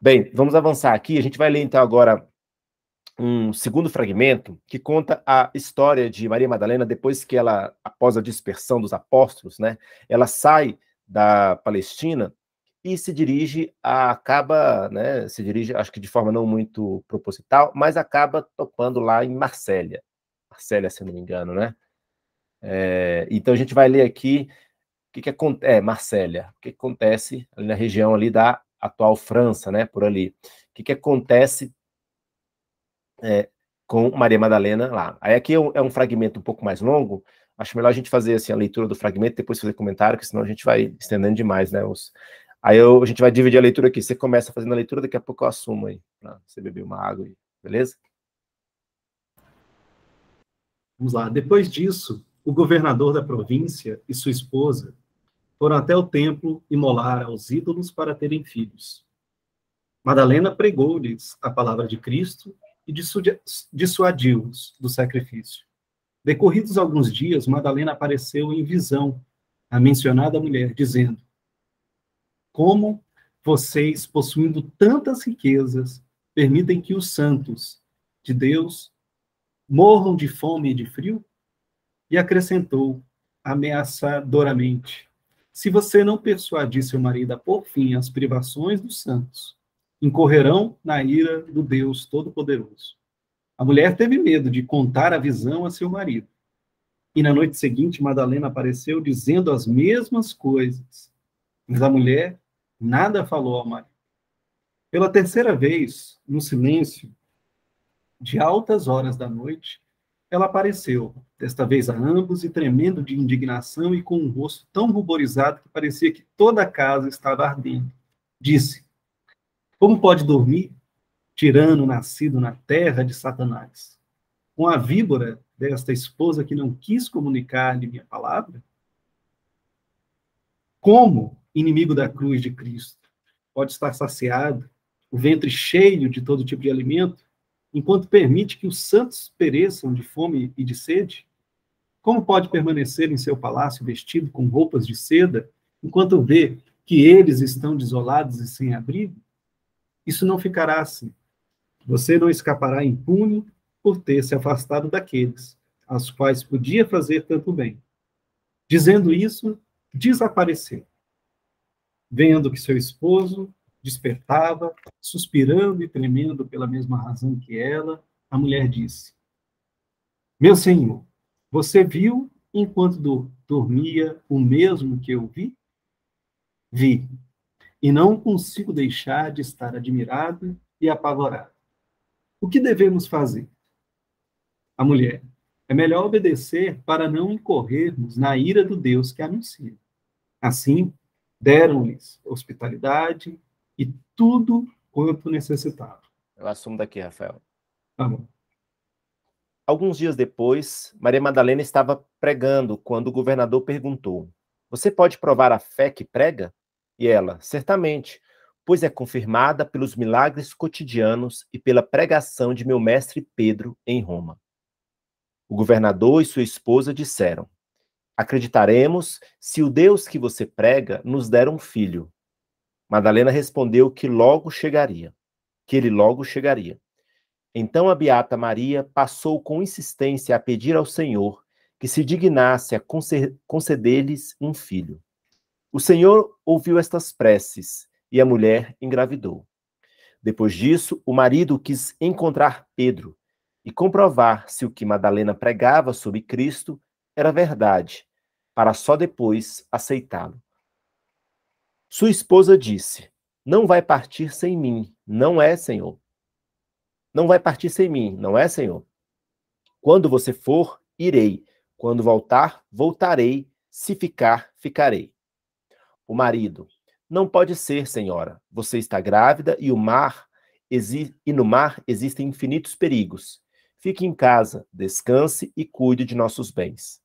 Bem, vamos avançar aqui. A gente vai ler então agora um segundo fragmento que conta a história de Maria Madalena depois que ela, após a dispersão dos apóstolos, né, ela sai da Palestina e se dirige a, acaba, né, se dirige, acho que de forma não muito proposital, mas acaba topando lá em Marsella. Marsella, se não me engano, né? É, então a gente vai ler aqui o que, que acontece, é, Marsella, o que, que acontece na região ali da atual França, né, por ali. O que, que acontece é, com Maria Madalena lá. Aí aqui é um, é fragmento um pouco mais longo, acho melhor a gente fazer assim a leitura do fragmento, depois fazer comentário, porque senão a gente vai estendendo demais, né? Os... Aí eu, a gente vai dividir a leitura aqui. Você começa fazendo a leitura, daqui a pouco eu assumo aí, para você beber uma água aí, beleza? Vamos lá. Depois disso, o governador da província e sua esposa foram até o templo imolar aos ídolos para terem filhos. Madalena pregou-lhes a palavra de Cristo e dissuadiu-os do sacrifício. Decorridos alguns dias, Madalena apareceu em visão à mencionada mulher, dizendo: como vocês, possuindo tantas riquezas, permitem que os santos de Deus morram de fome e de frio? E acrescentou ameaçadoramente: Se você não persuadir seu marido a pôr fim às privações dos santos, incorrerão na ira do Deus Todo-Poderoso. A mulher teve medo de contar a visão a seu marido. E na noite seguinte, Madalena apareceu dizendo as mesmas coisas. Mas a mulher Nada falou ao marido. Pela terceira vez, no silêncio de altas horas da noite, ela apareceu, desta vez a ambos, e tremendo de indignação e com um rosto tão ruborizado que parecia que toda a casa estava ardendo. Disse: Como pode dormir, tirano nascido na terra de Satanás? Com a víbora desta esposa que não quis comunicar-lhe minha palavra? Como inimigo da cruz de Cristo. Pode estar saciado, o ventre cheio de todo tipo de alimento, enquanto permite que os santos pereçam de fome e de sede? Como pode permanecer em seu palácio vestido com roupas de seda, enquanto vê que eles estão desolados e sem abrigo? Isso não ficará assim. Você não escapará impune por ter se afastado daqueles, aos quais podia fazer tanto bem. Dizendo isso, desapareceu vendo que seu esposo despertava, suspirando e tremendo pela mesma razão que ela, a mulher disse: Meu senhor, você viu enquanto do, dormia o mesmo que eu vi? Vi, e não consigo deixar de estar admirado e apavorado. O que devemos fazer? A mulher: É melhor obedecer para não incorrermos na ira do Deus que anuncia. Assim, deram-lhes hospitalidade e tudo quanto necessitava. Eu assumo daqui, Rafael. Tá Alguns dias depois, Maria Madalena estava pregando quando o governador perguntou: Você pode provar a fé que prega? E ela: Certamente, pois é confirmada pelos milagres cotidianos e pela pregação de meu mestre Pedro em Roma. O governador e sua esposa disseram: Acreditaremos se o Deus que você prega nos der um filho. Madalena respondeu que logo chegaria, que ele logo chegaria. Então a beata Maria passou com insistência a pedir ao Senhor que se dignasse a conceder-lhes um filho. O Senhor ouviu estas preces e a mulher engravidou. Depois disso, o marido quis encontrar Pedro e comprovar se o que Madalena pregava sobre Cristo era verdade para só depois aceitá-lo. Sua esposa disse: Não vai partir sem mim, não é, Senhor. Não vai partir sem mim, não é, Senhor. Quando você for, irei. Quando voltar, voltarei. Se ficar, ficarei. O marido: Não pode ser, senhora. Você está grávida e o mar e no mar existem infinitos perigos. Fique em casa, descanse e cuide de nossos bens.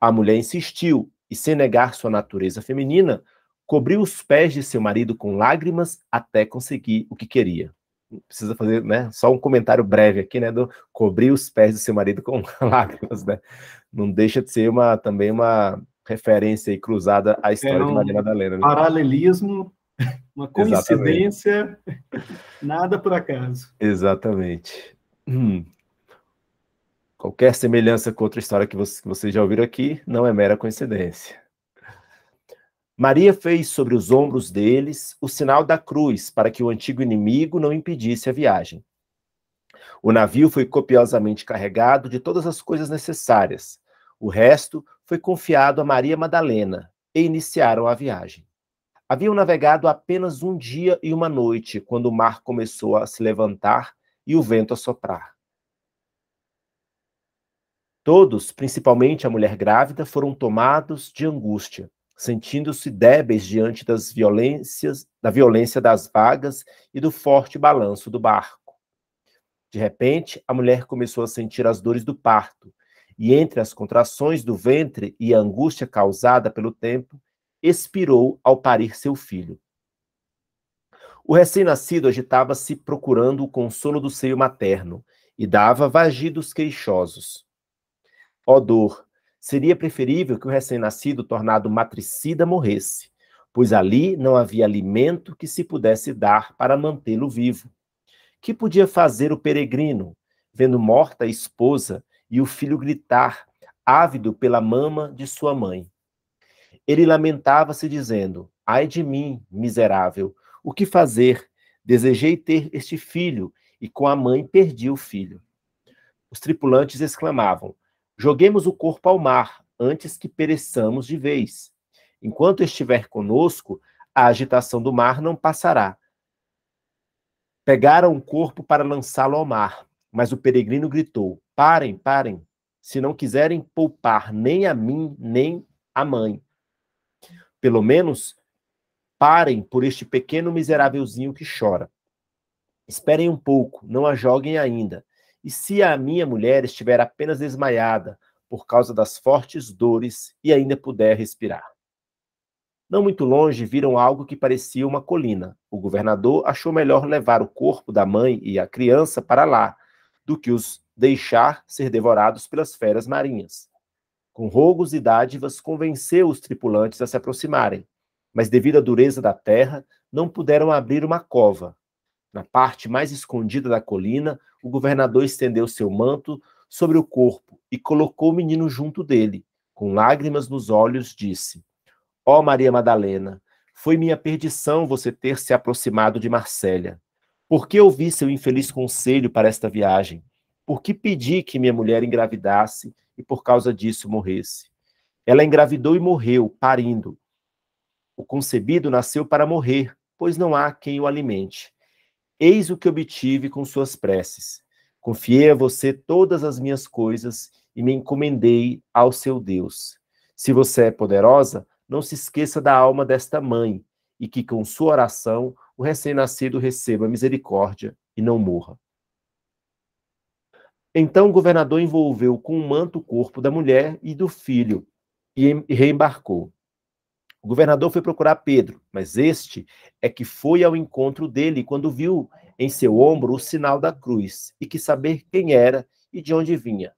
A mulher insistiu e, sem negar sua natureza feminina, cobriu os pés de seu marido com lágrimas até conseguir o que queria. Precisa fazer, né? Só um comentário breve aqui, né? Do cobrir os pés do seu marido com lágrimas, né? Não deixa de ser uma também uma referência cruzada à história é um de Maria Madalena. Né? Paralelismo, uma coincidência, nada por acaso. Exatamente. Hum. Qualquer semelhança com outra história que, vocês já ouviram aqui não é mera coincidência. Maria fez sobre os ombros deles o sinal da cruz para que o antigo inimigo não impedisse a viagem. O navio foi copiosamente carregado de todas as coisas necessárias. O resto foi confiado a Maria Madalena e iniciaram a viagem. Haviam navegado apenas um dia e uma noite quando o mar começou a se levantar e o vento a soprar. Todos, principalmente a mulher grávida, foram tomados de angústia, sentindo-se débeis diante das violências, da violência das vagas e do forte balanço do barco. De repente, a mulher começou a sentir as dores do parto, e entre as contrações do ventre e a angústia causada pelo tempo, expirou ao parir seu filho. O recém-nascido agitava-se procurando o consolo do seio materno e dava vagidos queixosos. Ó dor, seria preferível que o recém-nascido tornado matricida morresse, pois ali não havia alimento que se pudesse dar para mantê-lo vivo. Que podia fazer o peregrino, vendo morta a esposa e o filho gritar, ávido pela mama de sua mãe? Ele lamentava-se, dizendo: Ai de mim, miserável, o que fazer? Desejei ter este filho, e com a mãe perdi o filho. Os tripulantes exclamavam: Joguemos o corpo ao mar, antes que pereçamos de vez. Enquanto estiver conosco, a agitação do mar não passará. Pegaram o corpo para lançá-lo ao mar, mas o peregrino gritou: Parem, parem, se não quiserem poupar nem a mim, nem a mãe. Pelo menos parem por este pequeno miserávelzinho que chora. Esperem um pouco, não a joguem ainda. E se a minha mulher estiver apenas desmaiada por causa das fortes dores e ainda puder respirar? Não muito longe viram algo que parecia uma colina. O governador achou melhor levar o corpo da mãe e a criança para lá do que os deixar ser devorados pelas feras marinhas. Com rogos e dádivas, convenceu os tripulantes a se aproximarem, mas devido à dureza da terra, não puderam abrir uma cova, na parte mais escondida da colina, o governador estendeu seu manto sobre o corpo e colocou o menino junto dele. Com lágrimas nos olhos, disse: Ó oh Maria Madalena, foi minha perdição você ter se aproximado de Marselha. Por que ouvi seu infeliz conselho para esta viagem? Por que pedi que minha mulher engravidasse e por causa disso morresse? Ela engravidou e morreu, parindo. O concebido nasceu para morrer, pois não há quem o alimente. Eis o que obtive com suas preces. Confiei a você todas as minhas coisas e me encomendei ao seu Deus. Se você é poderosa, não se esqueça da alma desta mãe e que com sua oração o recém-nascido receba misericórdia e não morra. Então o governador envolveu com um manto o corpo da mulher e do filho e reembarcou. O governador foi procurar Pedro, mas este é que foi ao encontro dele quando viu em seu ombro o sinal da cruz e quis saber quem era e de onde vinha.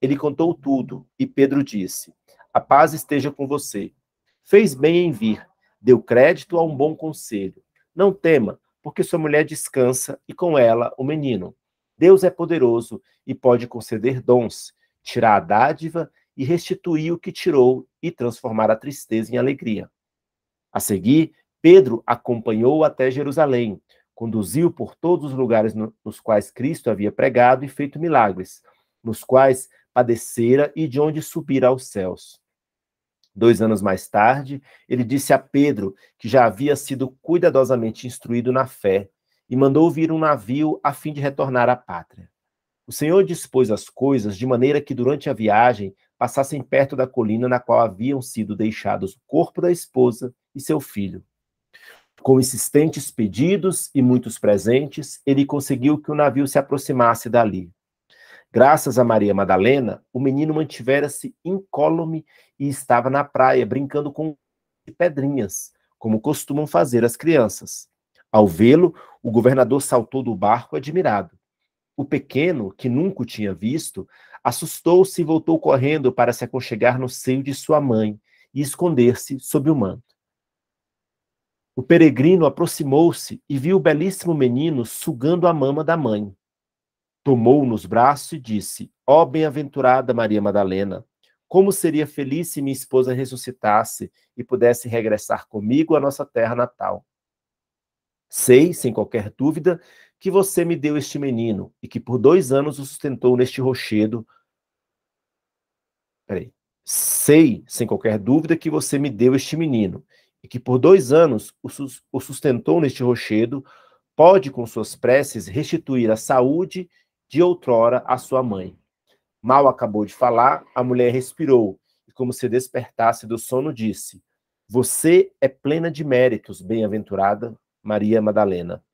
Ele contou tudo e Pedro disse: A paz esteja com você. Fez bem em vir, deu crédito a um bom conselho. Não tema, porque sua mulher descansa e com ela o menino. Deus é poderoso e pode conceder dons, tirar a dádiva e restituir o que tirou e transformar a tristeza em alegria. A seguir, Pedro acompanhou até Jerusalém, conduziu por todos os lugares nos quais Cristo havia pregado e feito milagres, nos quais padecera e de onde subira aos céus. Dois anos mais tarde, ele disse a Pedro que já havia sido cuidadosamente instruído na fé e mandou vir um navio a fim de retornar à pátria. O Senhor dispôs as coisas de maneira que durante a viagem passassem perto da colina na qual haviam sido deixados o corpo da esposa e seu filho. Com insistentes pedidos e muitos presentes, ele conseguiu que o navio se aproximasse dali. Graças a Maria Madalena, o menino mantivera-se incólume e estava na praia brincando com pedrinhas, como costumam fazer as crianças. Ao vê-lo, o governador saltou do barco admirado. O pequeno, que nunca o tinha visto, Assustou-se e voltou correndo para se aconchegar no seio de sua mãe e esconder-se sob o manto. O peregrino aproximou-se e viu o belíssimo menino sugando a mama da mãe. Tomou-o nos braços e disse: Ó oh, bem-aventurada Maria Madalena, como seria feliz se minha esposa ressuscitasse e pudesse regressar comigo à nossa terra natal. Sei, sem qualquer dúvida, que você me deu este menino e que por dois anos o sustentou neste rochedo. Peraí. Sei, sem qualquer dúvida, que você me deu este menino e que por dois anos o sustentou neste rochedo. Pode, com suas preces, restituir a saúde de outrora à sua mãe. Mal acabou de falar, a mulher respirou e, como se despertasse do sono, disse: Você é plena de méritos, bem-aventurada Maria Madalena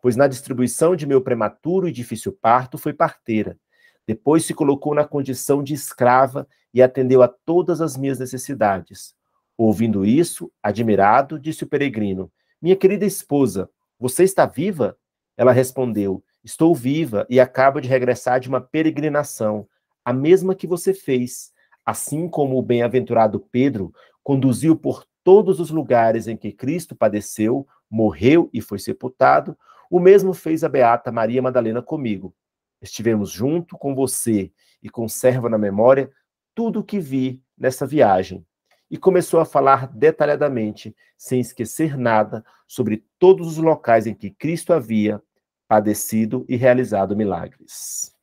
pois na distribuição de meu prematuro e difícil parto foi parteira. Depois se colocou na condição de escrava e atendeu a todas as minhas necessidades. Ouvindo isso, admirado, disse o peregrino: Minha querida esposa, você está viva? Ela respondeu: Estou viva e acabo de regressar de uma peregrinação, a mesma que você fez. Assim como o bem-aventurado Pedro conduziu por todos os lugares em que Cristo padeceu, morreu e foi sepultado, o mesmo fez a beata Maria Madalena comigo. Estivemos junto com você e conservo na memória tudo o que vi nessa viagem. E começou a falar detalhadamente, sem esquecer nada, sobre todos os locais em que Cristo havia padecido e realizado milagres.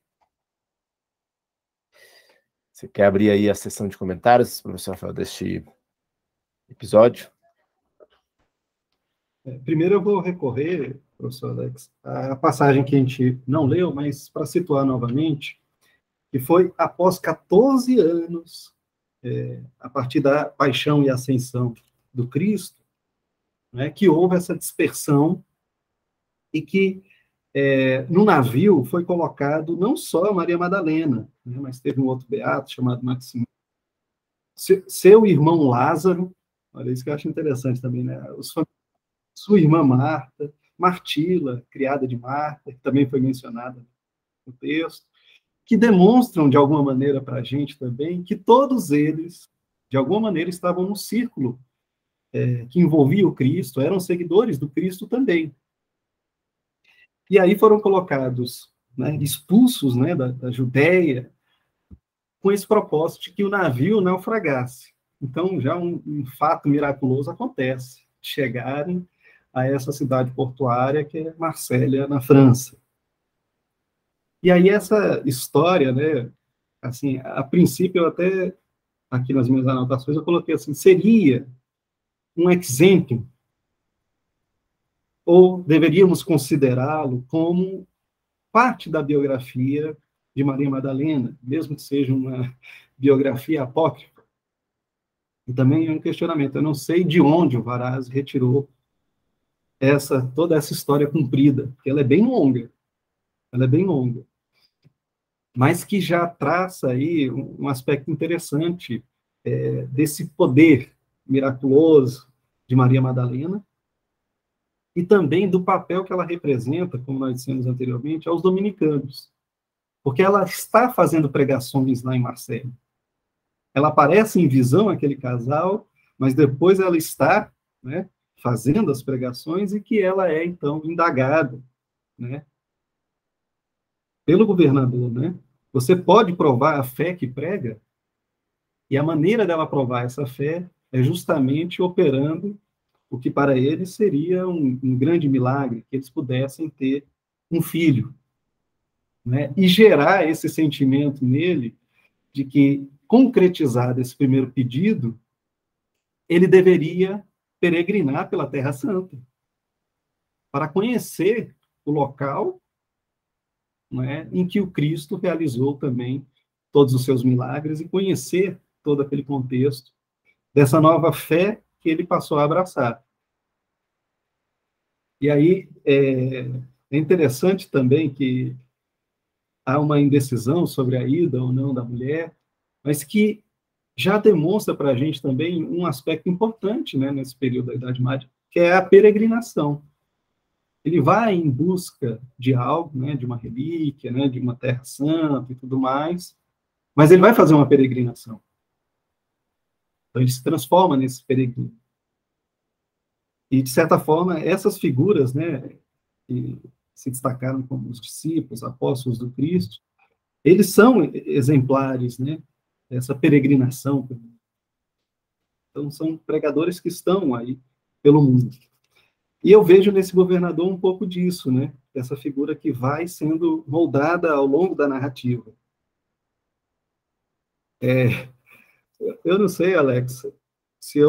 Você quer abrir aí a sessão de comentários, professor Rafael, deste episódio? É, primeiro eu vou recorrer professor Alex, a passagem que a gente não leu, mas para situar novamente, que foi após 14 anos, é, a partir da paixão e ascensão do Cristo, né, que houve essa dispersão e que é, no navio foi colocado não só Maria Madalena, né, mas teve um outro beato chamado Maximiliano, seu, irmão Lázaro, olha isso que eu acho interessante também, né, os, sua irmã Marta, Martila, criada de Marta, que também foi mencionada no texto, que demonstram, de alguma maneira, para a gente também, que todos eles, de alguma maneira, estavam no círculo é, que envolvia o Cristo, eram seguidores do Cristo também. E aí foram colocados, né, expulsos né, da, da Judéia, com esse propósito de que o navio naufragasse. Então, já um, um fato miraculoso acontece. Chegarem a essa cidade portuária que é Marsella, na França. E aí essa história, né, assim, a princípio eu até aqui nas minhas anotações eu coloquei assim, seria um exemplo ou deveríamos considerá-lo como parte da biografia de Maria Madalena, mesmo que seja uma biografia apócrifa. E também é um questionamento. Eu não sei de onde o Varaz retirou essa toda essa história cumprida, ela é bem longa. Ela é bem longa. Mas que já traça aí um, aspecto interessante é, desse poder miraculoso de Maria Madalena e também do papel que ela representa, como nós dissemos anteriormente, aos dominicanos. Porque ela está fazendo pregações lá em Marseille. Ela aparece em visão aquele casal, mas depois ela está, né, fazendo as pregações e que ela é, então, indagada, né? Pelo governador, né? Você pode provar a fé que prega, e a maneira dela provar essa fé é justamente operando o que para eles seria um, um grande milagre, que eles pudessem ter um filho, né? E gerar esse sentimento nele de que concretizado esse primeiro pedido, ele deveria peregrinar pela Terra Santa, para conhecer o local né, em que o Cristo realizou também todos os seus milagres e conhecer todo aquele contexto dessa nova fé que ele passou a abraçar. E aí é, é interessante também que há uma indecisão sobre a ida ou não da mulher, mas que já demonstra para a gente também um aspecto importante né, nesse período da Idade Média, que é a peregrinação. Ele vai em busca de algo, né, de uma relíquia, né, de uma terra santa e tudo mais, mas ele vai fazer uma peregrinação. Então ele se transforma nesse peregrino. E, de certa forma, essas figuras né, que se destacaram como os discípulos, apóstolos do Cristo, eles são exemplares né, essa peregrinação. Então, são pregadores que estão aí pelo mundo. E eu vejo nesse governador um pouco disso, né? Essa figura que vai sendo moldada ao longo da narrativa. É, eu não sei, Alex, se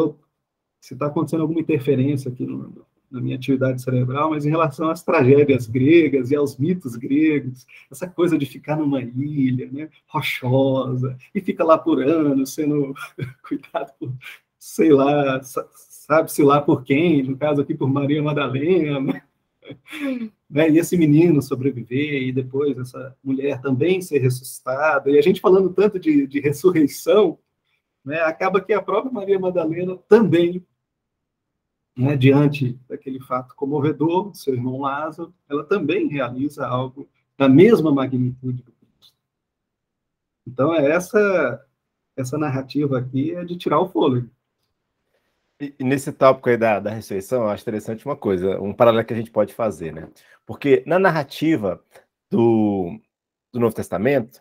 se está acontecendo alguma interferência aqui no, na minha atividade cerebral, mas em relação às tragédias gregas e aos mitos gregos, essa coisa de ficar numa ilha, né, rochosa, e fica lá por anos sendo cuidado por, sei lá, sabe-se lá por quem, no caso aqui por Maria Madalena, né, e esse menino sobreviver, e depois essa mulher também ser ressuscitada, e a gente falando tanto de, de ressurreição, né, acaba que a própria Maria Madalena também né, diante daquele fato comovedor do seu irmão Lázaro, ela também realiza algo da mesma magnitude do Cristo. Então, é essa, essa narrativa aqui é de tirar o fôlego. E nesse tópico aí da, da ressurreição, eu acho interessante uma coisa, um paralelo que a gente pode fazer, né? Porque na narrativa do, do Novo Testamento,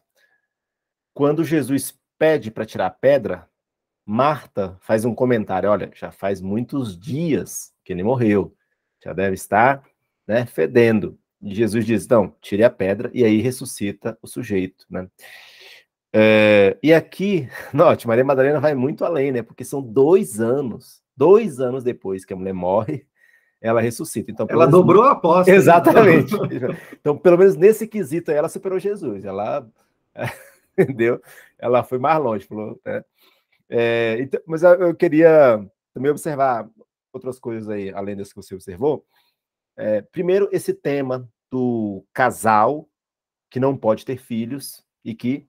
quando Jesus pede para tirar a pedra, Marta faz um comentário: olha, já faz muitos dias que ele morreu, já deve estar né, fedendo. E Jesus diz: não, tire a pedra, e aí ressuscita o sujeito. Né? É, e aqui, note, Maria Madalena vai muito além, né? Porque são dois anos, dois anos depois que a mulher morre, ela ressuscita. Então, ela menos... dobrou a aposta. Né? Exatamente. Então. então, pelo menos nesse quesito, ela superou Jesus. Ela, entendeu? Ela foi mais longe, falou, né? É, então, mas eu queria também observar outras coisas aí, além das que você observou. É, primeiro, esse tema do casal que não pode ter filhos e que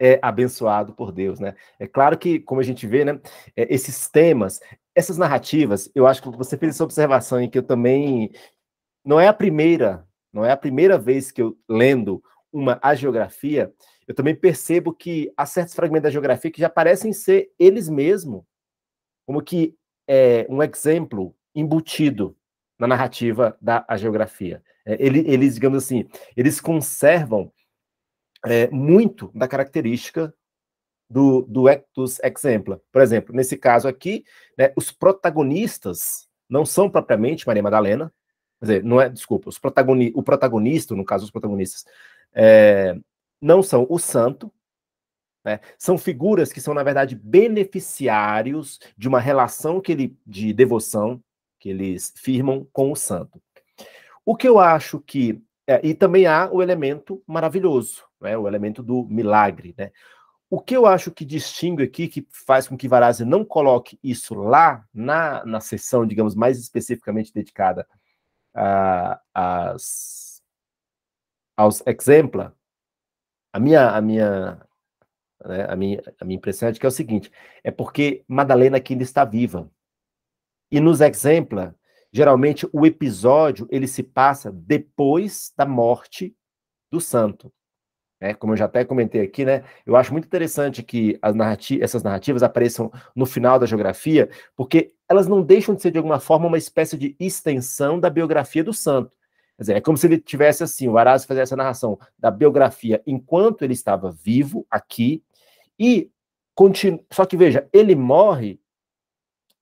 é abençoado por Deus, né? É claro que, como a gente vê, né, é, esses temas, essas narrativas, eu acho que você fez essa observação em que eu também não é a primeira, não é a primeira vez que eu lendo uma geografia eu também percebo que há certos fragmentos da geografia que já parecem ser eles mesmos, como que é, um exemplo embutido na narrativa da geografia. É, eles, digamos assim, eles conservam é, muito da característica do, do ectus exempla. Por exemplo, nesse caso aqui, né, os protagonistas não são propriamente Maria Madalena, quer dizer, não é, desculpa, os protagoni o protagonista, no caso os protagonistas, é, não são o santo, né? São figuras que são, na verdade, beneficiários de uma relação que ele, de devoção que eles firmam com o santo. O que eu acho que. É, e também há o elemento maravilhoso, né? o elemento do milagre. Né? O que eu acho que distingue aqui, que faz com que Varazzi não coloque isso lá na, na sessão, digamos, mais especificamente dedicada a, as, aos exempla, a minha, a minha, né, a minha, a minha impressão é de que é o seguinte: é porque Madalena aqui ainda está viva. E nos exempla, geralmente o episódio ele se passa depois da morte do santo. É, como eu já até comentei aqui, né? Eu acho muito interessante que narrati essas narrativas apareçam no final da geografia, porque elas não deixam de ser, de alguma forma, uma espécie de extensão da biografia do santo. Quer dizer, é como se ele tivesse assim, o Arauz fazer essa narração da biografia enquanto ele estava vivo aqui e continu... só que veja, ele morre,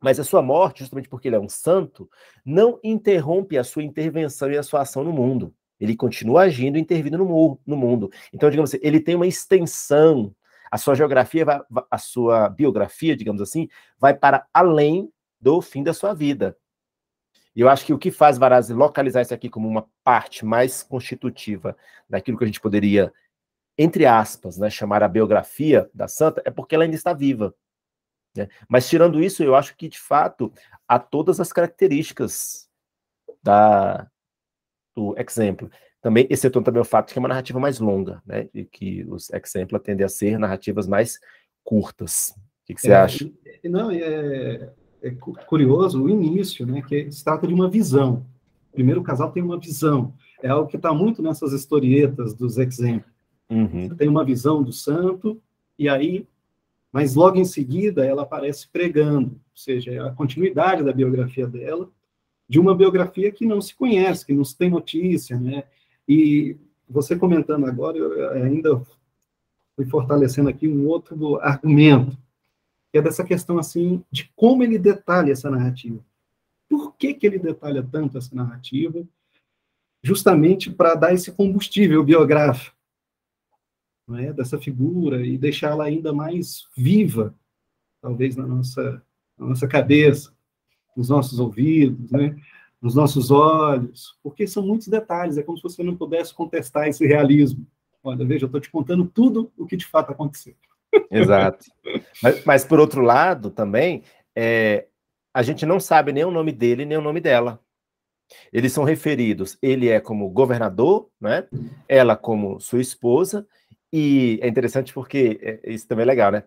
mas a sua morte, justamente porque ele é um santo, não interrompe a sua intervenção e a sua ação no mundo. Ele continua agindo e intervindo no, no mundo. Então, digamos assim, ele tem uma extensão. A sua geografia, vai, a sua biografia, digamos assim, vai para além do fim da sua vida. E eu acho que o que faz Varazzi localizar isso aqui como uma parte mais constitutiva daquilo que a gente poderia, entre aspas, né, chamar a biografia da santa, é porque ela ainda está viva. Né? Mas tirando isso, eu acho que, de fato, há todas as características da, do exemplo. Também, exceto também o fato de que é uma narrativa mais longa, né? E que os exemplos tendem a ser narrativas mais curtas. O que, que você é, acha? Não, é, é curioso o início, né, que se trata de uma visão. Primeiro, o casal tem uma visão. É algo que está muito nessas historietas dos exemplos. Uhum. tem uma visão do santo, e aí, mas logo em seguida ela aparece pregando, ou seja, é a continuidade da biografia dela, de uma biografia que não se conhece, que não se tem notícia, né? E você comentando agora, eu ainda fui fortalecendo aqui um outro argumento, que é dessa questão assim de como ele detalha essa narrativa. Por que, que ele detalha tanto essa narrativa? Justamente para dar esse combustível biográfico não é? dessa figura e deixá-la ainda mais viva, talvez na nossa, na nossa cabeça, nos nossos ouvidos, né? nos nossos olhos, porque são muitos detalhes, é como se você não pudesse contestar esse realismo. Olha, veja, eu estou te contando tudo o que de fato aconteceu. Exato. Mas, mas, por outro lado, também, é, a gente não sabe nem o nome dele, nem o nome dela. Eles são referidos, ele é como governador, né? ela como sua esposa, e é interessante porque é, isso também é legal, né?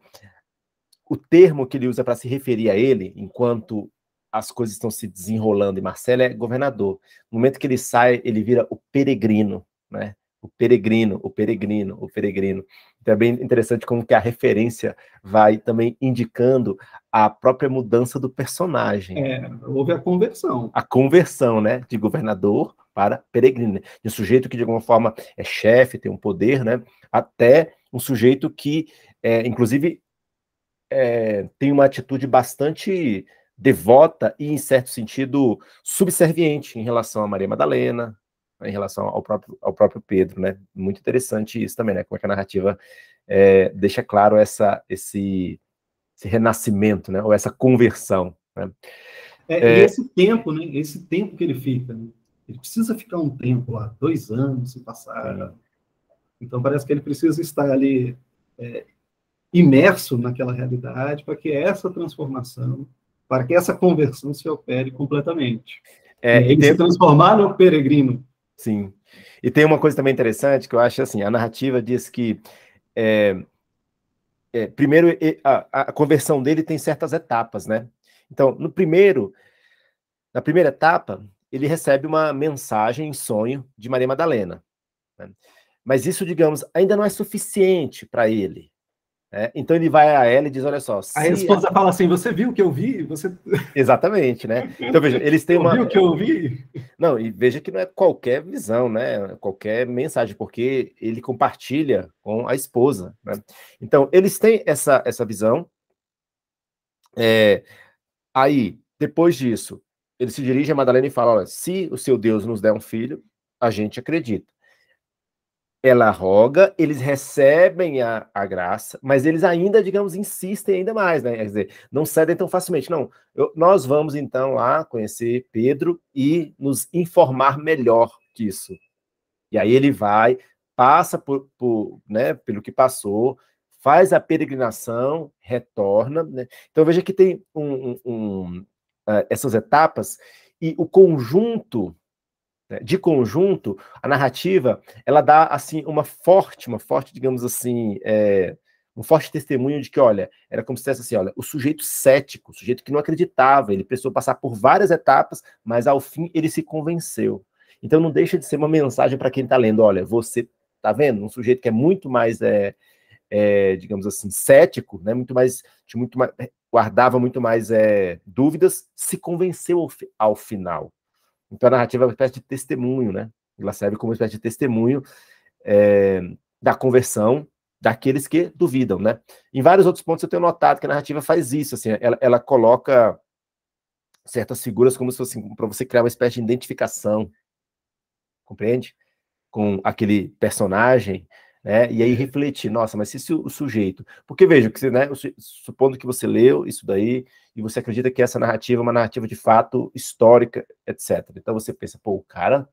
O termo que ele usa para se referir a ele, enquanto as coisas estão se desenrolando e Marcelo é governador. No momento que ele sai, ele vira o peregrino, né? O peregrino, o peregrino, o peregrino. Então é bem interessante como que a referência vai também indicando a própria mudança do personagem. É, houve a conversão. A conversão, né, de governador para peregrino, né? de um sujeito que de alguma forma é chefe, tem um poder, né, até um sujeito que, é, inclusive, é, tem uma atitude bastante devota e, em certo sentido, subserviente em relação a Maria Madalena, em relação ao próprio, ao próprio Pedro, né? Muito interessante isso também, né? Como é que a narrativa é, deixa claro essa, esse, esse, renascimento, né? Ou essa conversão, né? É, é, esse tempo, né? Esse tempo que ele fica, né? Ele precisa ficar um tempo lá, dois anos se passar. Então parece que ele precisa estar ali é, imerso naquela realidade para que essa transformação, para que essa conversão se opere completamente. É, ele se transformar no peregrino Sim. E tem uma coisa também interessante que eu acho assim: a narrativa diz que. É, é, primeiro, a, a conversão dele tem certas etapas, né? Então, no primeiro, na primeira etapa, ele recebe uma mensagem em sonho de Maria Madalena. Né? Mas isso, digamos, ainda não é suficiente para ele. É, então ele vai a ela e diz: olha só. A esposa a... fala assim: você viu o que eu vi? Você... Exatamente, né? Então veja, eles têm uma. Viu o que eu vi? Não, e veja que não é qualquer visão, né? Qualquer mensagem, porque ele compartilha com a esposa. Né? Então, eles têm essa, essa visão. É... Aí, depois disso, ele se dirige a Madalena e fala: olha, se o seu Deus nos der um filho, a gente acredita ela roga, eles recebem a, a graça, mas eles ainda, digamos, insistem ainda mais, né? Quer dizer, não cedem tão facilmente. Não, eu, nós vamos então lá conhecer Pedro e nos informar melhor disso. E aí ele vai, passa por, por né, pelo que passou, faz a peregrinação, retorna. Né? Então veja que tem um, um, um, uh, essas etapas e o conjunto né, de conjunto, a narrativa ela dá assim uma forte, uma forte, digamos assim, é, um forte testemunho de que, olha, era como se tivesse assim, olha, o sujeito cético, o sujeito que não acreditava, ele precisou passar por várias etapas, mas ao fim ele se convenceu. Então não deixa de ser uma mensagem para quem está lendo, olha, você está vendo, um sujeito que é muito mais, é, é, digamos assim, cético, né, muito mais, muito mais, guardava muito mais é, dúvidas, se convenceu ao, ao final. Então a narrativa é uma espécie de testemunho, né? Ela serve como uma espécie de testemunho é, da conversão daqueles que duvidam, né? Em vários outros pontos eu tenho notado que a narrativa faz isso, assim, ela, ela coloca certas figuras como se fosse assim, para você criar uma espécie de identificação, compreende? Com aquele personagem, né? E aí refletir, nossa, mas se o sujeito. Porque veja, que você, né, supondo que você leu isso daí e você acredita que essa narrativa é uma narrativa de fato histórica, etc. Então você pensa, pô, o cara.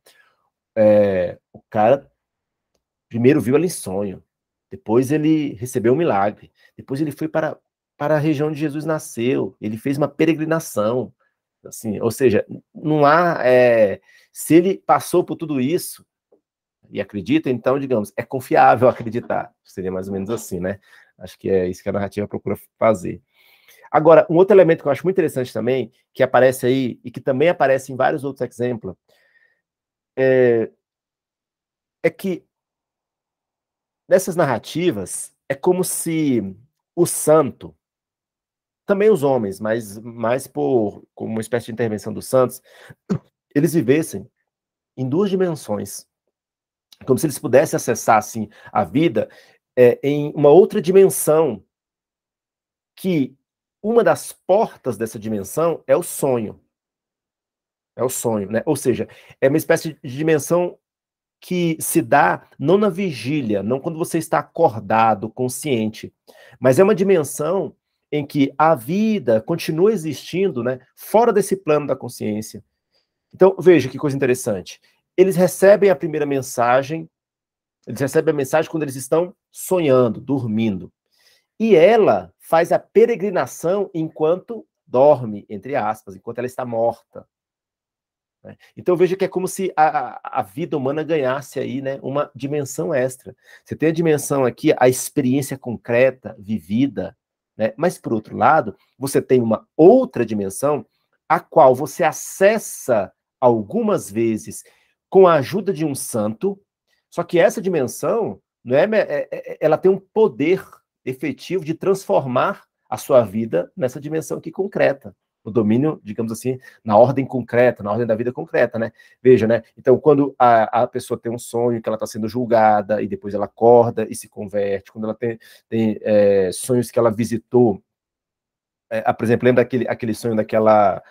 É, o cara primeiro viu ela em sonho, depois ele recebeu um milagre, depois ele foi para, para a região onde Jesus nasceu, ele fez uma peregrinação. Assim, ou seja, não há. É, se ele passou por tudo isso, e acredita, então, digamos, é confiável acreditar. Seria mais ou menos assim, né? Acho que é isso que a narrativa procura fazer. Agora, um outro elemento que eu acho muito interessante também, que aparece aí e que também aparece em vários outros exemplos, é, é que nessas narrativas é como se o santo, também os homens, mas mais por como uma espécie de intervenção dos santos, eles vivessem em duas dimensões como se eles pudessem acessar assim, a vida é, em uma outra dimensão, que uma das portas dessa dimensão é o sonho. É o sonho, né? Ou seja, é uma espécie de dimensão que se dá não na vigília, não quando você está acordado, consciente, mas é uma dimensão em que a vida continua existindo, né, fora desse plano da consciência. Então, veja que coisa interessante. Eles recebem a primeira mensagem, eles recebem a mensagem quando eles estão sonhando, dormindo. E ela faz a peregrinação enquanto dorme, entre aspas, enquanto ela está morta. Né? Então veja que é como se a, a vida humana ganhasse aí né, uma dimensão extra. Você tem a dimensão aqui, a experiência concreta, vivida, né? mas por outro lado, você tem uma outra dimensão a qual você acessa algumas vezes com a ajuda de um santo. Só que essa dimensão, não é, é, é, é, ela tem um poder efetivo de transformar a sua vida nessa dimensão aqui concreta, no domínio, digamos assim, na ordem concreta, na ordem da vida concreta, né? Veja, né? Então, quando a, a pessoa tem um sonho que ela está sendo julgada e depois ela acorda e se converte, quando ela tem, tem é, sonhos que ela visitou, é, ah, por exemplo, lembra aquele, aquele sonho daquela,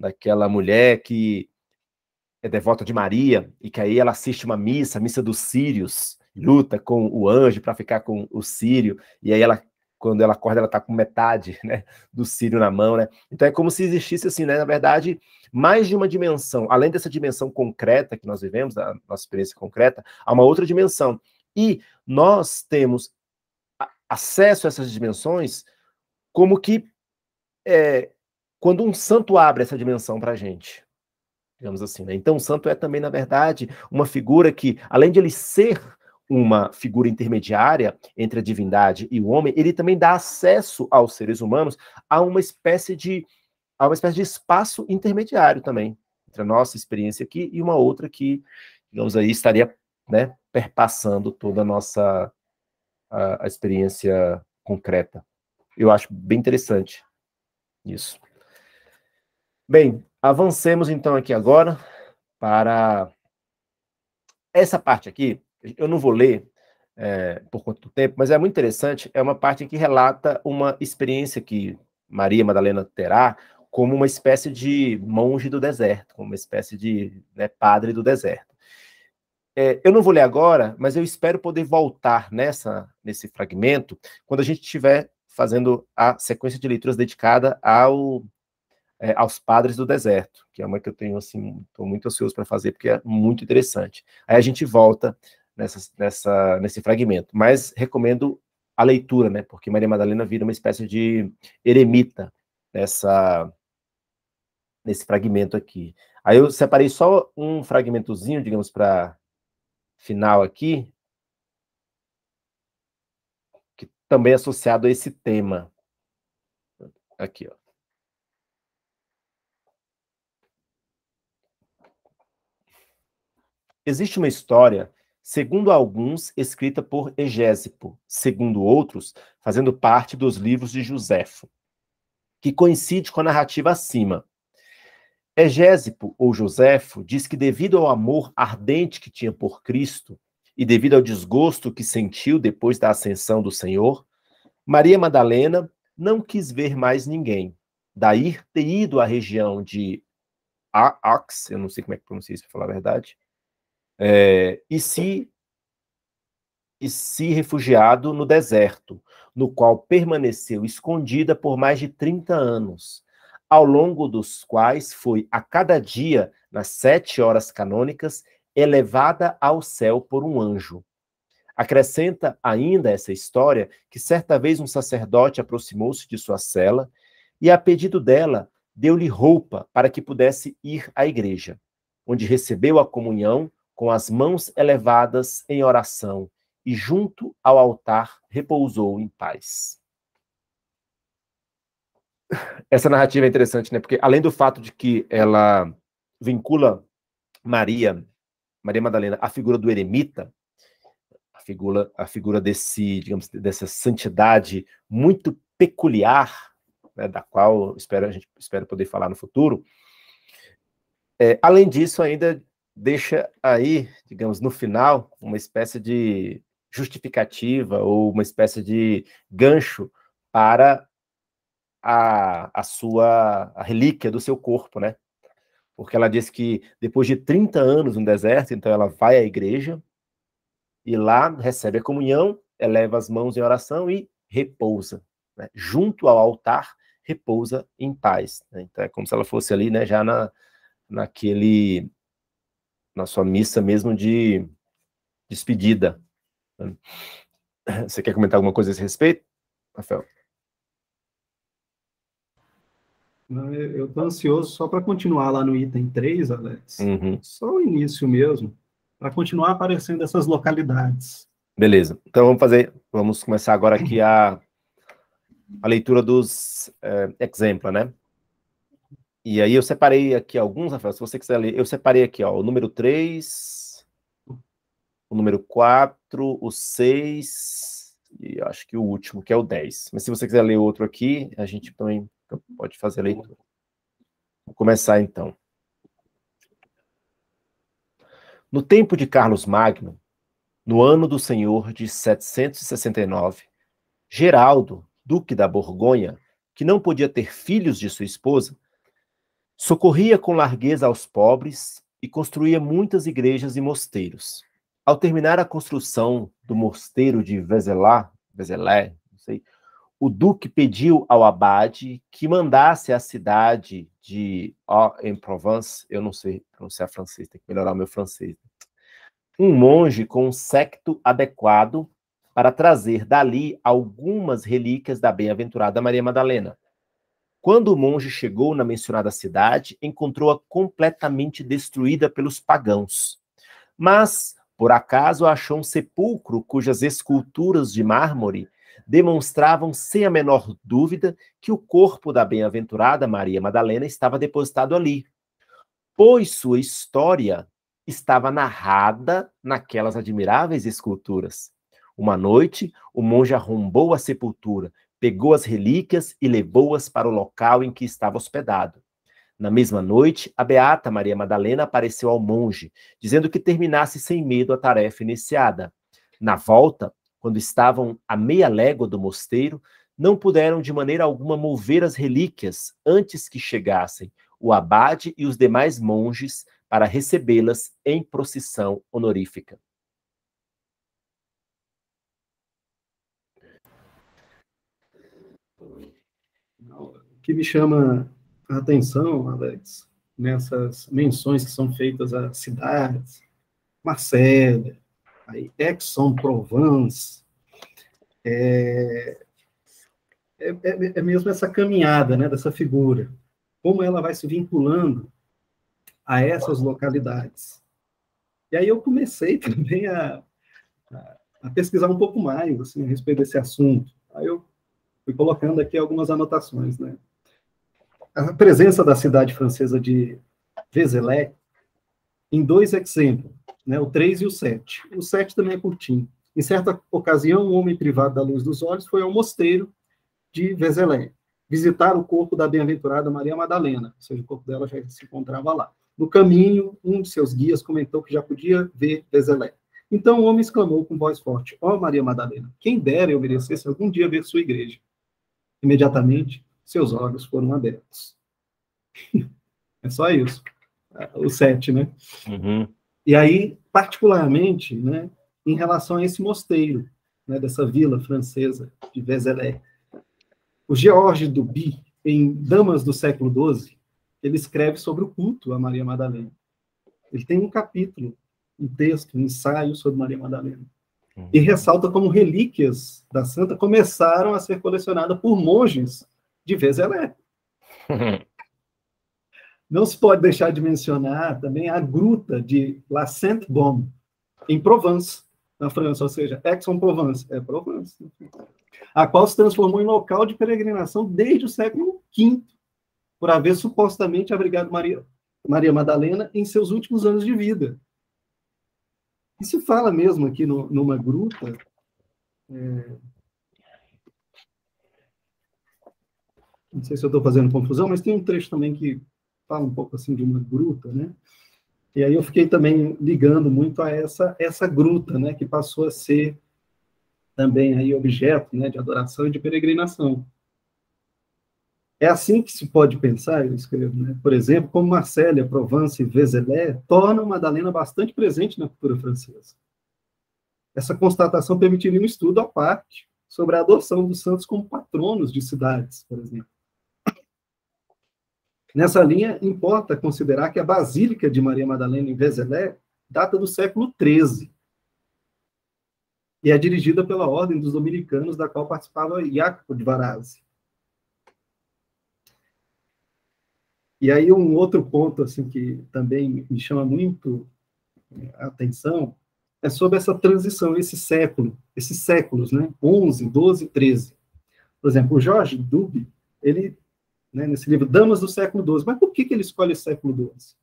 daquela mulher que é devota de Maria e que aí ela assiste uma missa, a missa dos Sírios, luta com o anjo para ficar com o Sírio, e aí ela quando ela acorda, ela está com metade né, do Sírio na mão, né? Então é como se existisse, assim, né? Na verdade, mais de uma dimensão. Além dessa dimensão concreta que nós vivemos, da nossa experiência concreta, há uma outra dimensão. E nós temos acesso a essas dimensões como que é, quando um santo abre essa dimensão para a gente digamos assim. Né? Então, o santo é também, na verdade, uma figura que, além de ele ser uma figura intermediária entre a divindade e o homem, ele também dá acesso aos seres humanos a uma espécie de a uma espécie de espaço intermediário também entre a nossa experiência aqui e uma outra que, digamos aí, estaria né, perpassando toda a nossa a, a experiência concreta. Eu acho bem interessante isso. Bem, avancemos então aqui agora para essa parte aqui. Eu não vou ler é, por quanto tempo, mas é muito interessante. É uma parte que relata uma experiência que Maria Madalena terá como uma espécie de monge do deserto, como uma espécie de né, padre do deserto. É, eu não vou ler agora, mas eu espero poder voltar nessa nesse fragmento quando a gente estiver fazendo a sequência de leituras dedicada ao é, aos Padres do Deserto, que é uma que eu tenho, assim, estou muito ansioso para fazer, porque é muito interessante. Aí a gente volta nessa, nessa, nesse fragmento, mas recomendo a leitura, né, porque Maria Madalena vira uma espécie de eremita nessa, nesse fragmento aqui. Aí eu separei só um fragmentozinho, digamos, para final aqui, que também é associado a esse tema. Aqui, ó. Existe uma história, segundo alguns, escrita por Egésipo, segundo outros, fazendo parte dos livros de Joséfo, que coincide com a narrativa acima. Egésipo, ou Joséfo, diz que devido ao amor ardente que tinha por Cristo e devido ao desgosto que sentiu depois da ascensão do Senhor, Maria Madalena não quis ver mais ninguém. Daí ter ido à região de Aax, eu não sei como é que pronuncia isso para falar a verdade, é, e se e se refugiado no deserto, no qual permaneceu escondida por mais de 30 anos, ao longo dos quais foi a cada dia, nas sete horas canônicas, elevada ao céu por um anjo. Acrescenta ainda essa história que certa vez um sacerdote aproximou-se de sua cela e, a pedido dela, deu-lhe roupa para que pudesse ir à igreja, onde recebeu a comunhão com as mãos elevadas em oração, e junto ao altar repousou em paz. Essa narrativa é interessante, né? Porque além do fato de que ela vincula Maria, Maria Madalena, à figura do eremita, a figura, a figura desse, digamos, dessa santidade muito peculiar, né, da qual espero, a gente espero poder falar no futuro. É, além disso, ainda deixa aí, digamos, no final, uma espécie de justificativa ou uma espécie de gancho para a, a sua a relíquia do seu corpo, né? Porque ela diz que depois de 30 anos no deserto, então ela vai à igreja e lá recebe a comunhão, eleva as mãos em oração e repousa. Né? Junto ao altar, repousa em paz. Né? Então é como se ela fosse ali, né, já na, naquele na sua missa mesmo de despedida. Você quer comentar alguma coisa a esse respeito, Rafael? eu estou ansioso só para continuar lá no item 3, Alex. Uhum. Só o início mesmo, para continuar aparecendo essas localidades. Beleza. Então vamos fazer, vamos começar agora aqui a, a leitura dos é, eh, exemplos, né? E aí eu separei aqui alguns, Rafael, se você quiser ler, eu separei aqui, ó, o número 3, o número 4, o 6 e acho que o último, que é o 10. Mas se você quiser ler outro aqui, a gente também pode fazer a leitura. Vou começar então. No tempo de Carlos Magno, no ano do Senhor de 769, Geraldo, duque da Borgonha, que não podia ter filhos de sua esposa, Socorria com largueza aos pobres e construía muitas igrejas e mosteiros. Ao terminar a construção do mosteiro de Vezelá, Vezelé, não sei, o duque pediu ao abade que mandasse à cidade de Aix-en-Provence, eu não sei pronunciar francês, tem que melhorar o meu francês, um monge com um secto adequado para trazer dali algumas relíquias da bem-aventurada Maria Madalena, quando o monge chegou na mencionada cidade, encontrou-a completamente destruída pelos pagãos. Mas, por acaso, achou um sepulcro cujas esculturas de mármore demonstravam, sem a menor dúvida, que o corpo da bem-aventurada Maria Madalena estava depositado ali, pois sua história estava narrada naquelas admiráveis esculturas. Uma noite, o monge arrombou a sepultura, pegou as relíquias e levou-as para o local em que estava hospedado. Na mesma noite, a beata Maria Madalena apareceu ao monge, dizendo que terminasse sem medo a tarefa iniciada. Na volta, quando estavam a meia légua do mosteiro, não puderam de maneira alguma mover as relíquias antes que chegassem o abade e os demais monges para recebê-las em procissão honorífica. que me chama a atenção, Alex, nessas menções que são feitas a cidades, Marselha, aí Aix-en-Provence, é, é, é, é, mesmo essa caminhada, né, dessa figura, como ela vai se vinculando a essas localidades. E aí eu comecei também a, a, a pesquisar um pouco mais, assim, a respeito desse assunto. Aí eu fui colocando aqui algumas anotações, né? a presença da cidade francesa de Vézelay em dois exemplos, né, o 3 e o 7. O 7 também é curtinho. Em certa ocasião, um homem privado da luz dos olhos foi ao mosteiro de Vézelay visitar o corpo da bem-aventurada Maria Madalena, ou seja, o corpo dela já se encontrava lá. No caminho, um de seus guias comentou que já podia ver Vézelay. Então o homem exclamou com voz forte: Ó oh, Maria Madalena, quem dera eu merecesse algum dia ver sua igreja. Imediatamente, seus olhos foram abertos. é só isso. O sete, né? Uhum. E aí, particularmente, né, em relação a esse mosteiro, né, dessa vila francesa de Vézelay, o George Duby, em Damas do século XII, ele escreve sobre o culto a Maria Madalena. Ele tem um capítulo, um texto, um ensaio sobre Maria Madalena. Uhum. E ressalta como relíquias da santa começaram a ser colecionadas por monges de vez ela é. Não se pode deixar de mencionar também a gruta de La Sainte-Baume, em Provence, na França, ou seja, Aix-en-Provence, é Provence, a qual se transformou em local de peregrinação desde o século V, por haver supostamente abrigado Maria, Maria Madalena em seus últimos anos de vida. E se fala mesmo aqui no, numa gruta, é, não sei se eu estou fazendo confusão, mas tem um trecho também que fala um pouco assim de uma gruta, né? E aí eu fiquei também ligando muito a essa essa gruta, né, que passou a ser também aí objeto, né, de adoração e de peregrinação. É assim que se pode pensar, eu escrevo, né? Por exemplo, como Marcelle, Provence e Vézelé tornam Madalena bastante presente na cultura francesa. Essa constatação permitiria um estudo à parte sobre a adoção dos santos como patronos de cidades, por exemplo Nessa linha, importa considerar que a Basílica de Maria Madalena em Vézelé data do século XIII e é dirigida pela Ordem dos Dominicanos, da qual participava Jacopo de Varazzi. E aí um outro ponto assim que também me chama muito eh, a atenção é sobre essa transição, esse século, esses séculos, né? 11, 12, 13. Por exemplo, o Jorge Duby, ele né, nesse livro, Damas do Século XII. Mas por que, que ele escolhe esse século XII?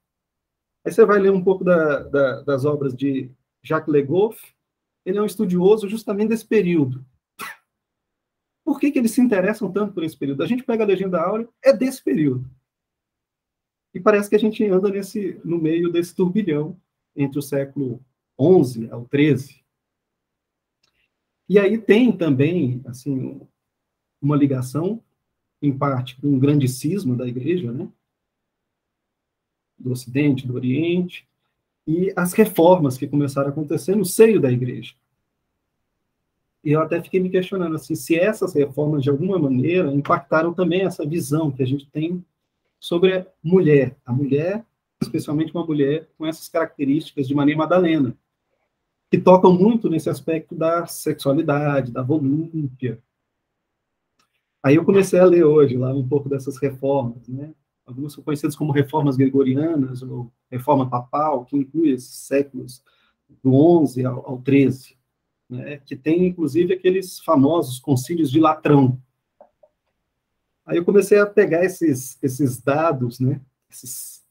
Aí você vai ler um pouco da, da, das obras de Jacques Legoff, ele é um estudioso justamente desse período. Por que, que eles se interessam tanto por esse período? A gente pega a Legenda Áurea, é desse período. E parece que a gente anda nesse, no meio desse turbilhão entre o século XI ao XIII. E aí tem também assim uma ligação em parte, com um grande cisma da igreja, né? do Ocidente, do Oriente, e as reformas que começaram a acontecer no seio da igreja. E eu até fiquei me questionando assim, se essas reformas, de alguma maneira, impactaram também essa visão que a gente tem sobre a mulher. A mulher, especialmente uma mulher com essas características de Maria Madalena, que tocam muito nesse aspecto da sexualidade, da volúpia, Aí eu comecei a ler hoje lá um pouco dessas reformas, né? Algumas são conhecidas como reformas gregorianas ou reforma papal, que inclui esses séculos do 11 ao, ao 13, né? que tem inclusive aqueles famosos concílios de Latrão. Aí eu comecei a pegar esses, esses dados, né? esses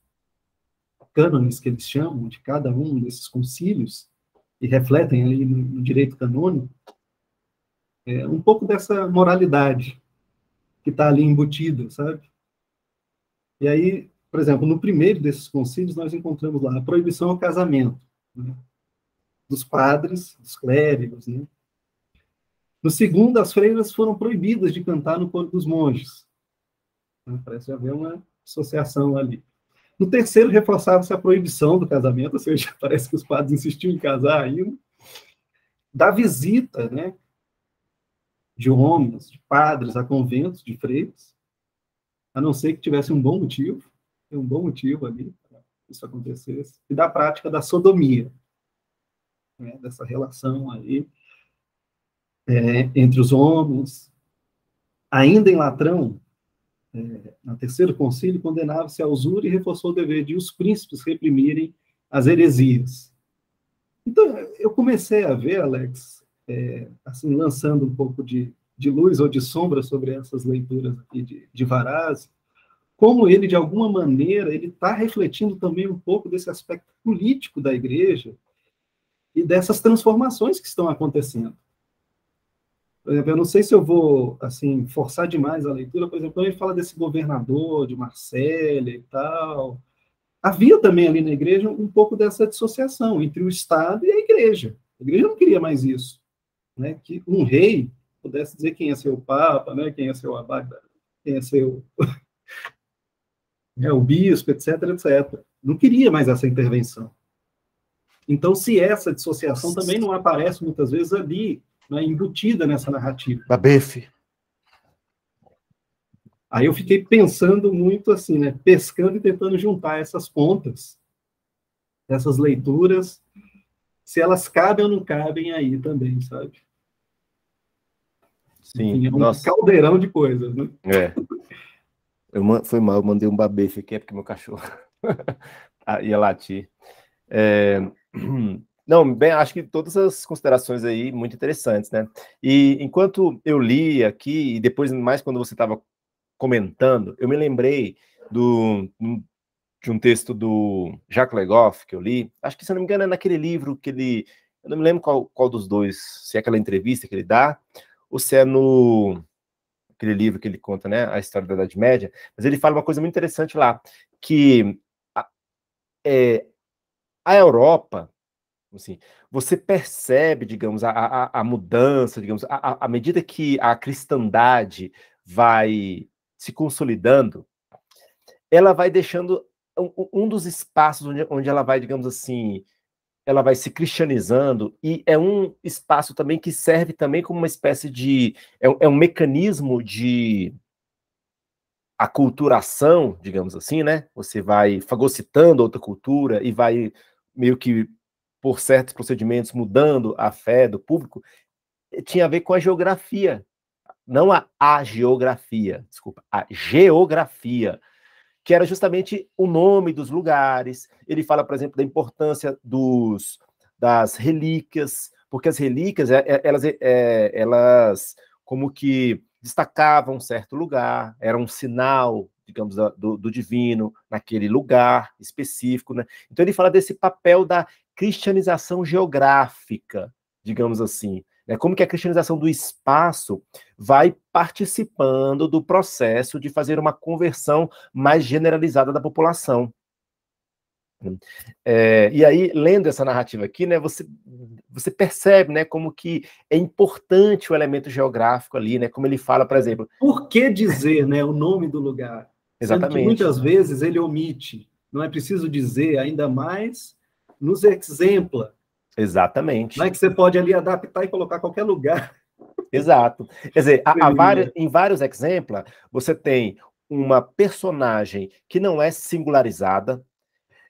cânones que eles chamam de cada um desses concílios, e refletem ali no, no direito canônico, é, um pouco dessa moralidade que está ali embutido, sabe? E aí, por exemplo, no primeiro desses concílios, nós encontramos lá a proibição ao casamento né? dos padres, dos clérigos. Né? No segundo, as freiras foram proibidas de cantar no corpo dos monges. Né, parece haver uma associação ali. No terceiro, reforçava-se a proibição do casamento, ou seja, parece que os padres insistiam em casar ainda. Da visita, né? de homens, de padres a conventos, de freios, a não ser que tivesse um bom motivo, tem um bom motivo ali para isso acontecesse, e da prática da sodomia, né, dessa relação aí é, entre os homens. Ainda em Latrão, é, no terceiro concílio, condenava-se a usura e reforçou o dever de os príncipes reprimirem as heresias. Então, eu comecei a ver, Alex, é, assim, lançando um pouco de, de luz ou de sombra sobre essas leituras aqui de, de como ele, de alguma maneira, ele está refletindo também um pouco desse aspecto político da igreja e dessas transformações que estão acontecendo. Por exemplo, eu não sei se eu vou assim forçar demais a leitura, por exemplo, ele fala desse governador, de Marselha e tal. Havia também ali na igreja um pouco dessa dissociação entre o Estado e a igreja. A igreja não queria mais isso né, que um rei pudesse dizer quem ia é ser o papa, né, quem ia é ser o abade, quem ia é ser o, né, o bispo, etc, etc. Não queria mais essa intervenção. Então, se essa dissociação também não aparece muitas vezes ali, né, embutida nessa narrativa. Babefe. Aí eu fiquei pensando muito assim, né, pescando e tentando juntar essas pontas, essas leituras, se elas cabem ou não cabem aí também, sabe? Sim, é um nossa. caldeirão de coisas, né? É. Eu, foi mal, eu mandei um babefe aqui, é porque meu cachorro ah, ia latir. É... Não, bem, acho que todas as considerações aí muito interessantes, né? E enquanto eu li aqui, e depois mais quando você estava comentando, eu me lembrei do, de um texto do Jacques Legoff que eu li, acho que se não me engano é naquele livro que ele, eu não me lembro qual, qual dos dois, se é aquela entrevista que ele dá, ou se é no aquele livro que ele conta, né, a história da Idade Média, mas ele fala uma coisa muito interessante lá, que a, é, a Europa, assim, você percebe, digamos, a, a, a mudança, digamos, à medida que a cristandade vai se consolidando, ela vai deixando um, um dos espaços onde, onde ela vai, digamos assim, ela vai se cristianizando e é um espaço também que serve também como uma espécie de é, um, é um mecanismo de aculturação, digamos assim, né? Você vai fagocitando outra cultura e vai meio que por certos procedimentos mudando a fé do público. Tinha a ver com a geografia, não a, a geografia, desculpa, a geografia que era justamente o nome dos lugares. Ele fala, por exemplo, da importância dos, das relíquias, porque as relíquias, é, é, elas, é, elas como que destacavam um certo lugar, era um sinal, digamos, do, do divino naquele lugar específico. Né? Então ele fala desse papel da cristianização geográfica, digamos assim, né? Como que a cristianização do espaço vai participando do processo de fazer uma conversão mais generalizada da população. É, e aí, lendo essa narrativa aqui, né, você, você percebe né, como que é importante o elemento geográfico ali, né, como ele fala, por exemplo. Por que dizer né, o nome do lugar? Exatamente. muitas vezes ele omite, não é preciso dizer, ainda mais nos exempla Exatamente. Mas é que você pode ali adaptar e colocar qualquer lugar. Exato. Quer dizer, há, há várias, em vários exemplos, você tem uma personagem que não é singularizada,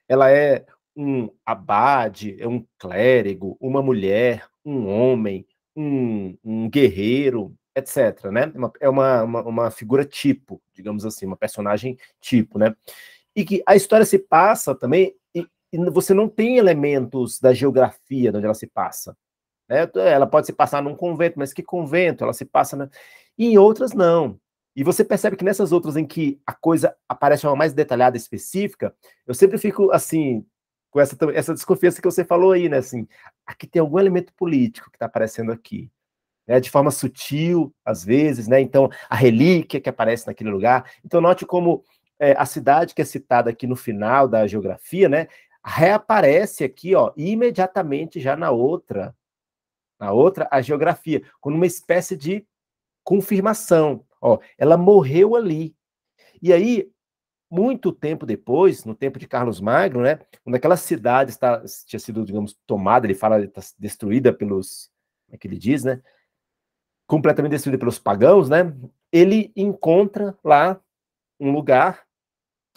ela é um abade, é um clérigo, uma mulher, um homem, um, um guerreiro, etc. Né? É uma, uma, uma, figura tipo, digamos assim, uma personagem tipo, né? E que a história se passa também você não tem elementos da geografia onde ela se passa. Né? É, ela pode se passar num convento, mas que convento? Ela se passa. Na... E em outras, não. E você percebe que nessas outras em que a coisa aparece uma mais detalhada, específica, eu sempre fico assim, com essa, essa desconfiança que você falou aí, né? Assim, aqui tem algum elemento político que está aparecendo aqui. Né, de forma sutil, às vezes, né? Então, a relíquia que aparece naquele lugar. Então, note como é, a cidade que é citada aqui no final da geografia, né? reaparece aqui, ó, imediatamente já na outra, na outra a geografia, com uma espécie de confirmação, ó, ela morreu ali. E aí, muito tempo depois, no tempo de Carlos Magno, né, quando aquela cidade está, tinha sido, digamos, tomada, ele fala, está destruída pelos, como é que ele diz, né, completamente destruída pelos pagãos, né, ele encontra lá um lugar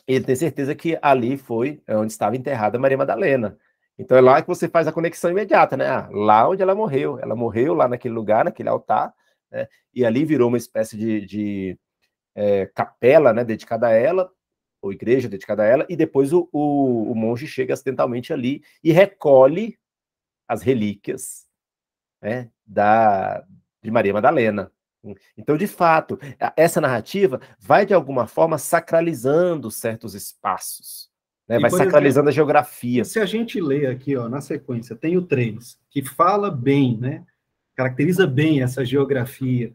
ele tem certeza que ali foi é onde estava enterrada Maria Madalena. Então é lá que você faz a conexão imediata, né? Ah, lá onde ela morreu. Ela morreu lá naquele lugar, naquele altar, né? e ali virou uma espécie de, de é, capela né, dedicada a ela, ou igreja dedicada a ela, e depois o, o, o monge chega acidentalmente ali e recolhe as relíquias né, da, de Maria Madalena. Então, de fato, essa narrativa vai de alguma forma sacralizando certos espaços, né? vai sacralizando exemplo, a geografia. Se a gente lê aqui, ó, na sequência, tem o 3, que fala bem, né? caracteriza bem essa geografia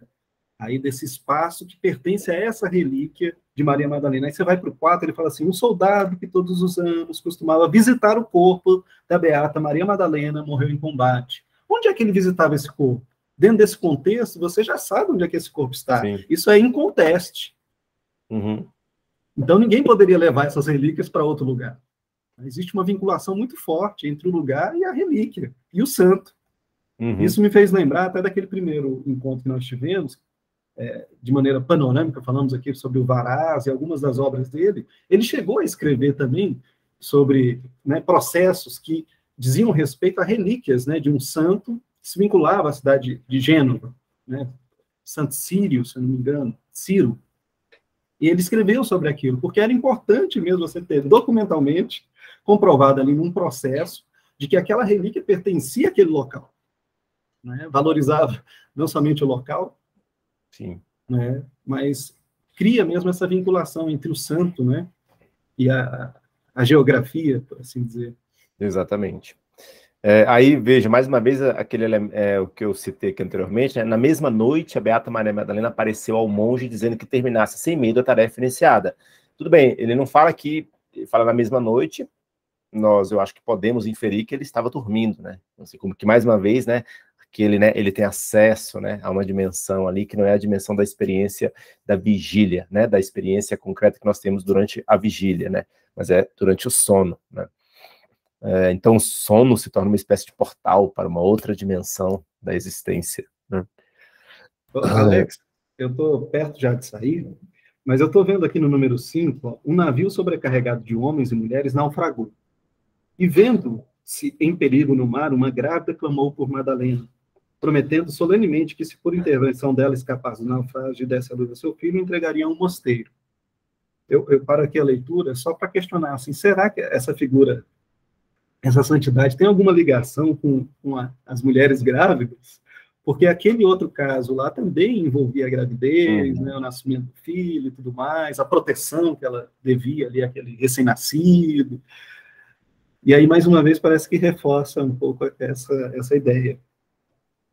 aí desse espaço que pertence a essa relíquia de Maria Madalena. Aí você vai para o 4, ele fala assim: um soldado que todos os anos costumava visitar o corpo da beata Maria Madalena morreu em combate. Onde é que ele visitava esse corpo? dentro desse contexto, você já sabe onde é que esse corpo está. Sim. Isso é inconteste. Uhum. Então ninguém poderia levar essas relíquias para outro lugar. Existe uma vinculação muito forte entre o lugar e a relíquia, e o santo. Uhum. Isso me fez lembrar até daquele primeiro encontro que nós tivemos, é, de maneira panorâmica, falamos aqui sobre o Varaz e algumas das obras dele. Ele chegou a escrever também sobre né, processos que diziam respeito a relíquias né, de um santo se vinculava à cidade de Gênova, né? Santo Círio, se não me engano, Ciro. E ele escreveu sobre aquilo, porque era importante mesmo você ter documentalmente comprovado ali num processo de que aquela relíquia pertencia àquele local. Né? Valorizava não somente o local, Sim. Né? mas cria mesmo essa vinculação entre o santo né? e a, a geografia, por assim dizer. Exatamente. É, aí, veja, mais uma vez, aquele é, o que eu citei aqui anteriormente, né? na mesma noite, a Beata Maria Madalena apareceu ao monge dizendo que terminasse sem medo a tarefa iniciada. Tudo bem, ele não fala que fala na mesma noite, nós, eu acho que podemos inferir que ele estava dormindo, né? Assim, como que, mais uma vez, né, que ele, né, ele tem acesso né, a uma dimensão ali que não é a dimensão da experiência da vigília, né, da experiência concreta que nós temos durante a vigília, né, mas é durante o sono. Né. É, então, o sono se torna uma espécie de portal para uma outra dimensão da existência. Né? Alex, eu estou perto já de sair, mas eu estou vendo aqui no número 5, um navio sobrecarregado de homens e mulheres naufragou. E vendo-se em perigo no mar, uma grávida clamou por Madalena, prometendo solenemente que se por intervenção dela escapasse do naufrágio e desse a luz ao seu filho, entregaria a um mosteiro. Eu, eu paro aqui a leitura só para questionar, assim, será que essa figura essa santidade tem alguma ligação com, com a, as mulheres grávidas? Porque aquele outro caso lá também envolvia a gravidez, uhum. né, o nascimento do filho e tudo mais, a proteção que ela devia ali àquele recém-nascido. E aí, mais uma vez, parece que reforça um pouco essa, essa ideia.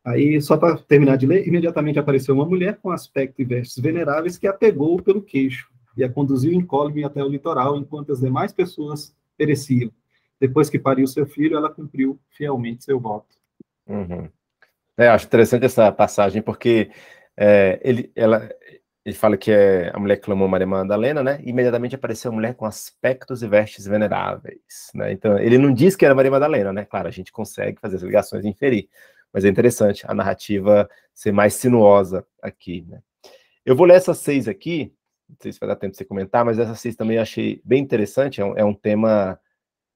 Aí, só para terminar de ler, imediatamente apareceu uma mulher com aspecto e vestes veneráveis que a pegou pelo queixo e a conduziu incólume até o litoral, enquanto as demais pessoas pereciam depois que pariu seu filho, ela cumpriu fielmente seu voto. Uhum. É, acho interessante essa passagem, porque é, ele, ela, ele fala que é, a mulher que clamou Maria Madalena, né? E imediatamente apareceu a mulher com aspectos e vestes veneráveis, né? Então, ele não diz que era Maria Madalena, né? Claro, a gente consegue fazer as ligações e inferir, mas é interessante a narrativa ser mais sinuosa aqui, né? Eu vou ler essas seis aqui, não sei se vai dar tempo de você comentar, mas essas seis também eu achei bem interessante, é um, é um tema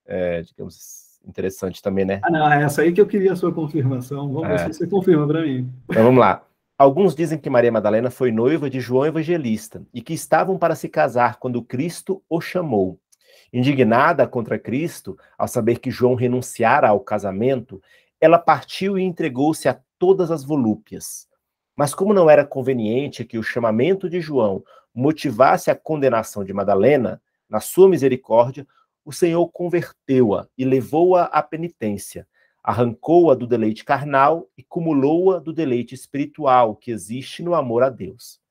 é, digamos, interessante também, né? Ah, não, é essa aí que eu queria a sua confirmação. Vamos ver é. se você confirma para mim. Então vamos lá. Alguns dizem que Maria Madalena foi noiva de João Evangelista e que estavam para se casar quando Cristo o chamou. Indignada contra Cristo, ao saber que João renunciara ao casamento, ela partiu e entregou-se a todas as volúpias. Mas como não era conveniente que o chamamento de João motivasse a condenação de Madalena, na sua misericórdia, o Senhor converteu-a e levou-a à penitência, arrancou-a do deleite carnal e cumulou-a do deleite espiritual que existe no amor a Deus.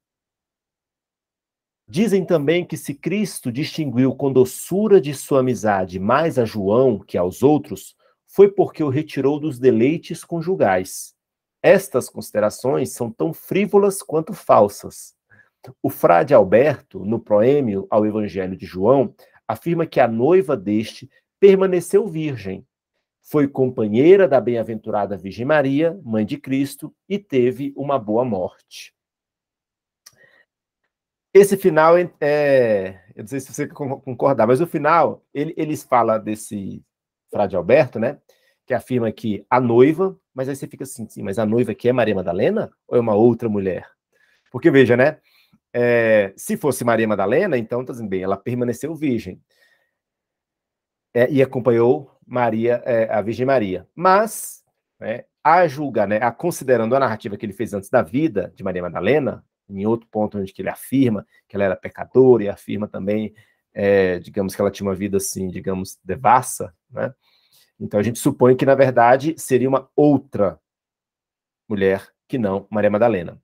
Dizem também que se Cristo distinguiu com doçura de sua amizade mais a João que aos outros, foi porque o retirou dos deleites conjugais. Estas considerações são tão frívolas quanto falsas. O frade Alberto, no proêmio ao Evangelho de João, afirma que a noiva deste permaneceu virgem, foi companheira da bem-aventurada Virgem Maria, mãe de Cristo, e teve uma boa morte. Esse final, é, é eu não sei se você concordar, mas o final, ele, eles falam desse Frade Alberto, né? Que afirma que a noiva, mas aí você fica assim, sim, mas a noiva que é Maria Madalena ou é uma outra mulher? Porque veja, né? É, se fosse Maria Madalena, então, tá dizendo bem, ela permaneceu virgem é, e acompanhou Maria, é, a Virgem Maria. Mas, né, a julgar, né, a considerando a narrativa que ele fez antes da vida de Maria Madalena, em outro ponto onde ele afirma que ela era pecadora e afirma também, é, digamos que ela tinha uma vida assim, digamos, devassa, né? Então a gente supõe que, na verdade, seria uma outra mulher que não Maria Madalena.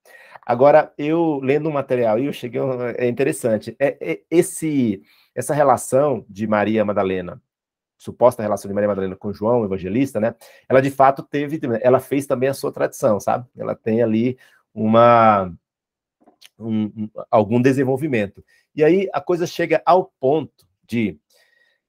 Agora, eu lendo o material e eu cheguei. É interessante. É, é, esse, essa relação de Maria Madalena, suposta relação de Maria Madalena com João, evangelista, né? Ela de fato teve. Ela fez também a sua tradição, sabe? Ela tem ali uma. Um, um, algum desenvolvimento. E aí a coisa chega ao ponto de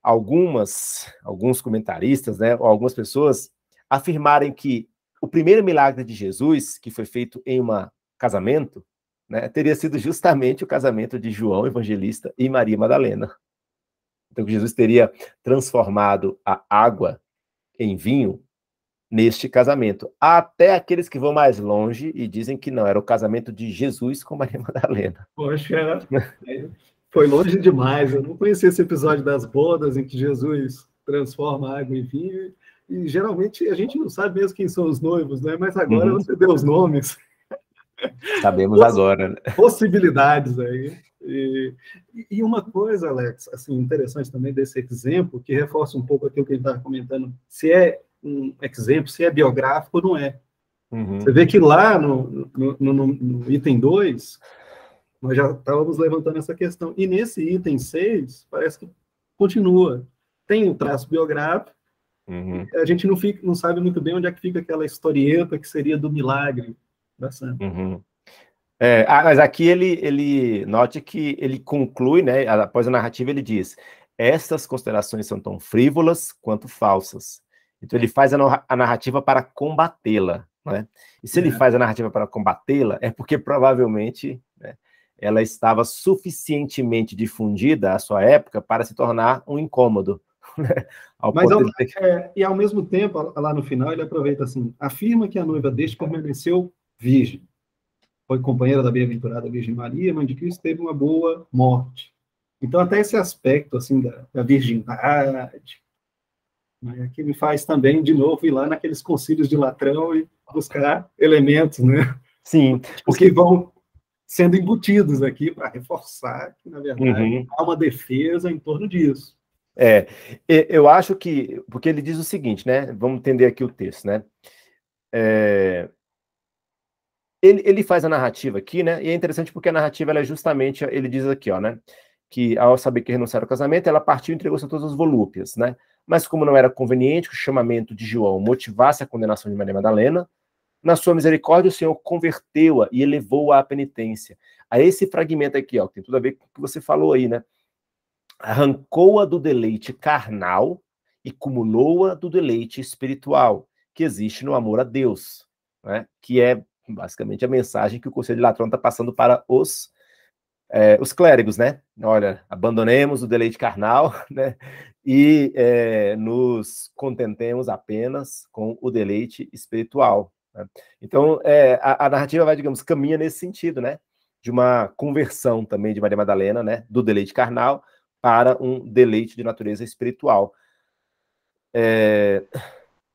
algumas, alguns comentaristas, né, ou algumas pessoas afirmarem que o primeiro milagre de Jesus, que foi feito em uma casamento, né, teria sido justamente o casamento de João Evangelista e Maria Madalena. Então, Jesus teria transformado a água em vinho neste casamento. Até aqueles que vão mais longe e dizem que não, era o casamento de Jesus com Maria Madalena. Poxa, era... Né, foi longe demais. Eu não conhecia esse episódio das bodas em que Jesus transforma a água em vinho. E geralmente a gente não sabe mesmo quem são os noivos, né? Mas agora uhum. você deu os nomes. Sabemos Poss agora. Né? Possibilidades aí. E, e, uma coisa, Alex, assim, interessante também desse exemplo, que reforça um pouco aquilo que a gente estava comentando, se é um exemplo, se é biográfico ou não é. Uhum. Você vê que lá no, no, no, no item 2, nós já estávamos levantando essa questão. E nesse item 6, parece que continua. Tem o um traço biográfico, uhum. a gente não, fica, não sabe muito bem onde é que fica aquela historieta que seria do milagre, da samba. Uhum. É, ah, mas aqui ele, ele note que ele conclui, né, após a narrativa, ele diz: essas considerações são tão frívolas quanto falsas. Então ele faz a, a narrativa para combatê-la. Né? E se ele é. faz a narrativa para combatê-la, é porque provavelmente né, ela estava suficientemente difundida à sua época para se tornar um incômodo. Né? Ao Mas ao, é, e ao mesmo tempo, lá no final, ele aproveita assim: afirma que a noiva deste permaneceu virgem. Foi companheira da bem-aventurada Virgem Maria, mãe de Cristo, teve uma boa morte. Então, até esse aspecto, assim, da, da virgindade, né, que me faz também, de novo, ir lá naqueles concílios de Latrão e buscar elementos, né? Sim. Os que vão sendo embutidos aqui para reforçar que, na verdade, uhum. há uma defesa em torno disso. É, eu acho que, porque ele diz o seguinte, né? Vamos entender aqui o texto, né? É, ele, ele faz a narrativa aqui, né? E é interessante porque a narrativa é justamente, ele diz aqui, ó, né? Que ao saber que renunciaram ao casamento, ela partiu e entregou-se a todas as volúpias, né? Mas como não era conveniente que o chamamento de João motivasse a condenação de Maria Madalena, na sua misericórdia o Senhor converteu-a e elevou-a à penitência. A esse fragmento aqui, ó, que tem tudo a ver com o que você falou aí, né? Arrancou-a do deleite carnal e cumulou-a do deleite espiritual que existe no amor a Deus, né? Que é Basicamente, a mensagem que o Conselho de Latrão está passando para os, é, os clérigos, né? Olha, abandonemos o deleite carnal, né? E é, nos contentemos apenas com o deleite espiritual. Né? Então, é, a, a narrativa vai, digamos, caminha nesse sentido, né? De uma conversão também de Maria Madalena, né? Do deleite carnal para um deleite de natureza espiritual. É...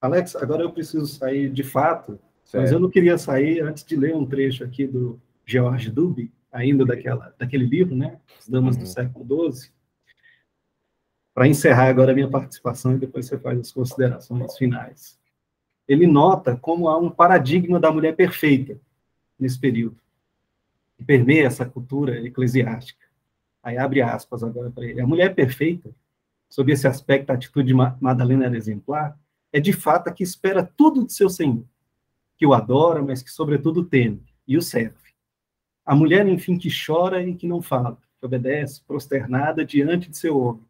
Alex, agora eu preciso sair de fato, Certo. Mas eu não queria sair antes de ler um trecho aqui do George Duby, ainda uhum. daquela, daquele livro, né? As Damas uhum. do Século XII. Para encerrar agora a minha participação e depois você faz as considerações finais. Ele nota como há um paradigma da mulher perfeita nesse período, que permeia essa cultura eclesiástica. Aí abre aspas agora para ele. A mulher perfeita, sob esse aspecto, a atitude de Madalena era exemplar, é de fato a que espera tudo de seu Senhor que o adora, mas que sobretudo teme e o serve. A mulher, enfim, que chora e que não fala, que obedece, prosternada diante de seu homem.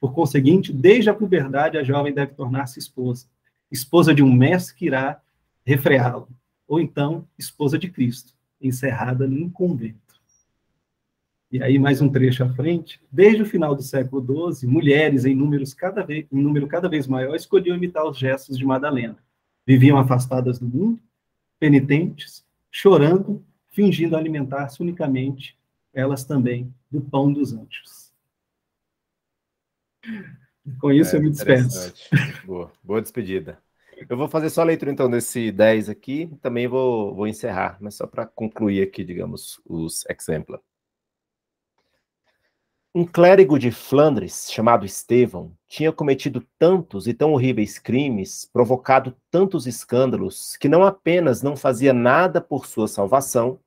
Por conseguinte, desde a puberdade, a jovem deve tornar-se esposa, esposa de um mestre que irá refreá-lo, ou então esposa de Cristo, encerrada num convento. E aí, mais um trecho à frente. Desde o final do século XII, mulheres em, números cada vez, em número cada vez maior escolhiam imitar os gestos de Madalena. Viviam afastadas do mundo, penitentes, chorando, fingindo alimentar-se unicamente, elas também, do pão dos anjos. Com isso, é, eu me despeço. Boa, boa despedida. Eu vou fazer só a leitura, então, desse 10 aqui, também vou, vou encerrar, mas só para concluir aqui, digamos, os exemplos. Um clérigo de Flandres, chamado Estevão, tinha cometido tantos e tão horríveis crimes, provocado tantos escândalos, que não apenas não fazia nada por sua salvação,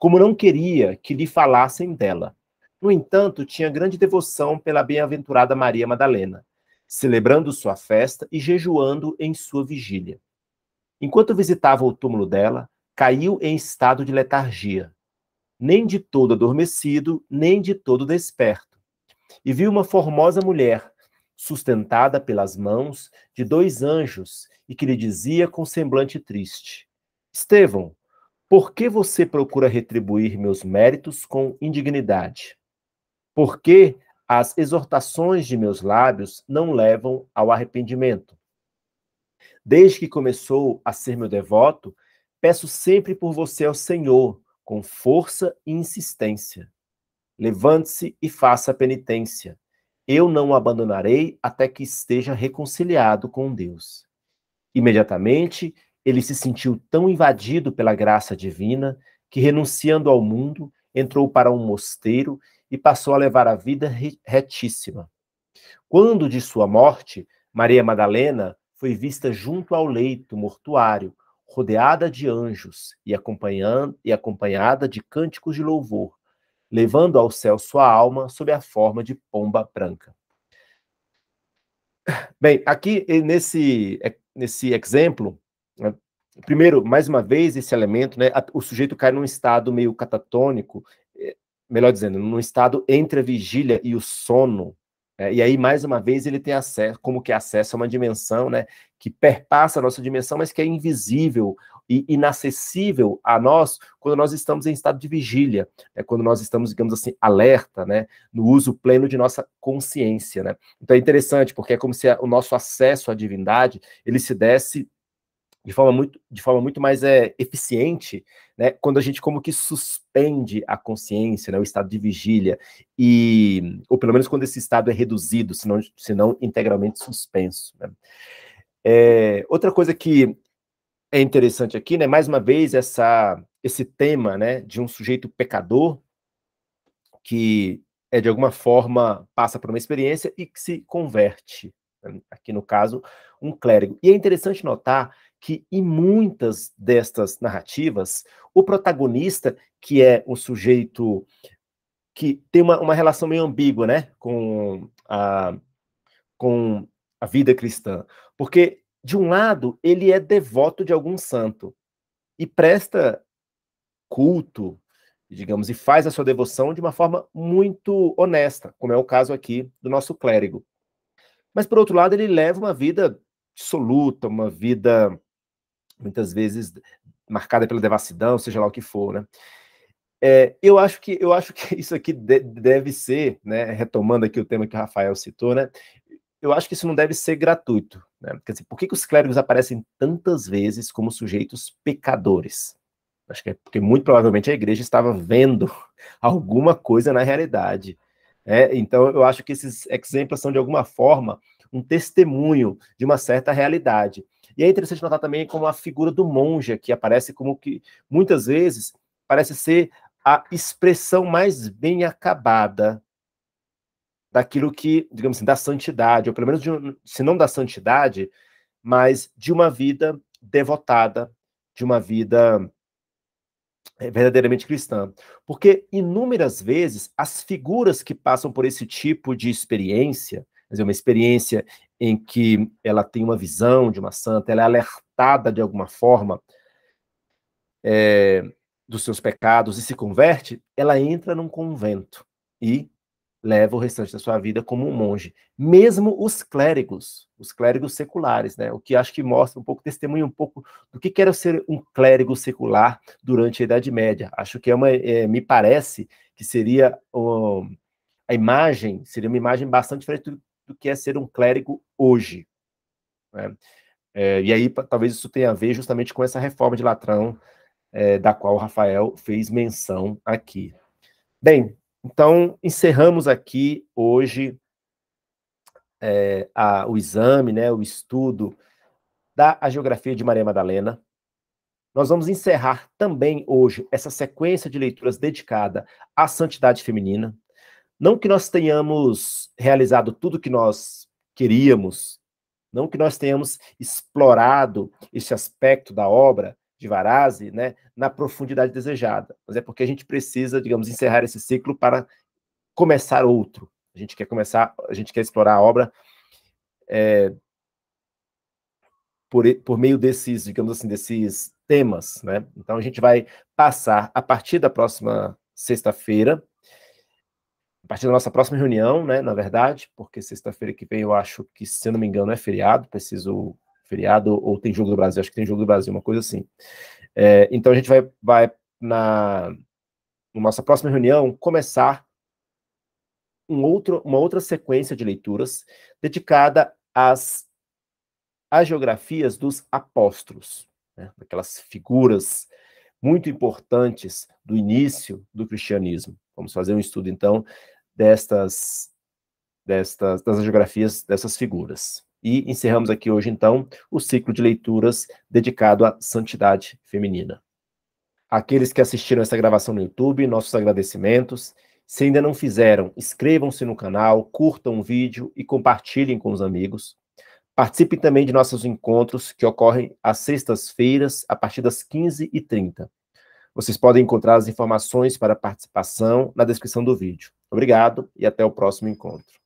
como não queria que lhe falassem dela. No entanto, tinha grande devoção pela bem-aventurada Maria Madalena, celebrando sua festa e jejuando em sua vigília. Enquanto visitava o túmulo dela, caiu em estado de letargia nem de todo adormecido, nem de todo desperto. E vi uma formosa mulher, sustentada pelas mãos de dois anjos, e que lhe dizia com semblante triste: Estevão, por que você procura retribuir meus méritos com indignidade? Por que as exortações de meus lábios não levam ao arrependimento? Desde que começou a ser meu devoto, peço sempre por você ao Senhor com força e insistência. Levante-se e faça penitência. Eu não o abandonarei até que esteja reconciliado com Deus. Imediatamente, ele se sentiu tão invadido pela graça divina que, renunciando ao mundo, entrou para um mosteiro e passou a levar a vida retíssima. Quando de sua morte, Maria Madalena foi vista junto ao leito mortuário, rodeada de anjos e, acompanhando, e acompanhada de cânticos de louvor, levando ao céu sua alma sob a forma de pomba branca. Bem, aqui nesse, é, nesse exemplo, né, primeiro, mais uma vez, esse elemento, né, o sujeito cai num estado meio catatônico, é, melhor dizendo, num estado entre a vigília e o sono, é, e aí, mais uma vez, ele tem acesso, como que é acesso a uma dimensão né, que perpassa a nossa dimensão, mas que é invisível e inacessível a nós quando nós estamos em estado de vigília, né? quando nós estamos, digamos assim, alerta, né? no uso pleno de nossa consciência. Né? Então é interessante, porque é como se o nosso acesso à divindade ele se desse de forma muito, de forma muito mais é, eficiente, né? quando a gente como que suspende a consciência, né? o estado de vigília, e ou pelo menos quando esse estado é reduzido, se não, integralmente suspenso. Né? É, outra coisa que é interessante aqui, né? Mais uma vez essa esse tema, né, de um sujeito pecador que é de alguma forma passa por uma experiência e que se converte, né, aqui no caso, um clérigo. E é interessante notar que em muitas destas narrativas, o protagonista, que é um sujeito que tem uma, uma relação meio ambígua, né, com a com a vida cristã. Porque, de um lado, ele é devoto de algum santo e presta culto, digamos, e faz a sua devoção de uma forma muito honesta, como é o caso aqui do nosso clérigo. Mas, por outro lado, ele leva uma vida absoluta, uma vida muitas vezes marcada pela devassidão, seja lá o que for, né? É, eu acho que eu acho que isso aqui de, deve ser, né, retomando aqui o tema que o Rafael citou, né? eu acho que isso não deve ser gratuito. Né? Quer dizer, por que, que os clérigos aparecem tantas vezes como sujeitos pecadores? Acho que é porque muito provavelmente a igreja estava vendo alguma coisa na realidade. Né? Então, eu acho que esses exemplos são, de alguma forma, um testemunho de uma certa realidade. E é interessante notar também como a figura do monge que aparece como que, muitas vezes, parece ser a expressão mais bem acabada daquilo que, digamos assim, da santidade, ou pelo menos, um, se não da santidade, mas de uma vida devotada, de uma vida eh, verdadeiramente cristã. Porque inúmeras vezes as figuras que passam por esse tipo de experiência, quer dizer, uma experiência em que ela tem uma visão de uma santa, ela é alertada de alguma forma é, dos seus pecados e se converte, ela entra num convento e leva o restante da sua vida como um monge. Mesmo os clérigos, os clérigos seculares, né? O que acho que mostra um pouco, testemunha um pouco do que era ser um clérigo secular durante a Idade Média. Acho que é uma, é, me parece que seria um, a imagem, seria uma imagem bastante diferente do, do que é ser um clérigo hoje. Né? É, e aí, talvez isso tenha a ver justamente com essa reforma de Latrão, é, da qual o Rafael fez menção aqui. Bem, então, encerramos aqui hoje é, a, o exame, né, o estudo da a geografia de Maria Madalena. Nós vamos encerrar também hoje essa sequência de leituras dedicada à santidade feminina. Não que nós tenhamos realizado tudo o que nós queríamos, não que nós tenhamos explorado esse aspecto da obra, de Varazzi, né, na profundidade desejada. Mas é porque a gente precisa, digamos, encerrar esse ciclo para começar outro. A gente quer começar, a gente quer explorar a obra é, por, por meio desses, digamos assim, desses temas, né? Então a gente vai passar a partir da próxima sexta-feira, a partir da nossa próxima reunião, né? Na verdade, porque sexta-feira que vem eu acho que, se eu não me engano, é feriado, preciso feriado, ou tem jogo do Brasil, acho que tem jogo do Brasil, uma coisa assim. É, então a gente vai, vai na, na nossa próxima reunião começar um outro, uma outra sequência de leituras dedicada às, às geografias dos apóstolos, né? aquelas figuras muito importantes do início do cristianismo. Vamos fazer um estudo, então, destas, destas das geografias dessas figuras. E encerramos aqui hoje, então, o ciclo de leituras dedicado à santidade feminina. Aqueles que assistiram essa gravação no YouTube, nossos agradecimentos. Se ainda não fizeram, inscrevam-se no canal, curtam o vídeo e compartilhem com os amigos. Participe também de nossos encontros que ocorrem às sextas-feiras, a partir das 15h30. Vocês podem encontrar as informações para participação na descrição do vídeo. Obrigado e até o próximo encontro.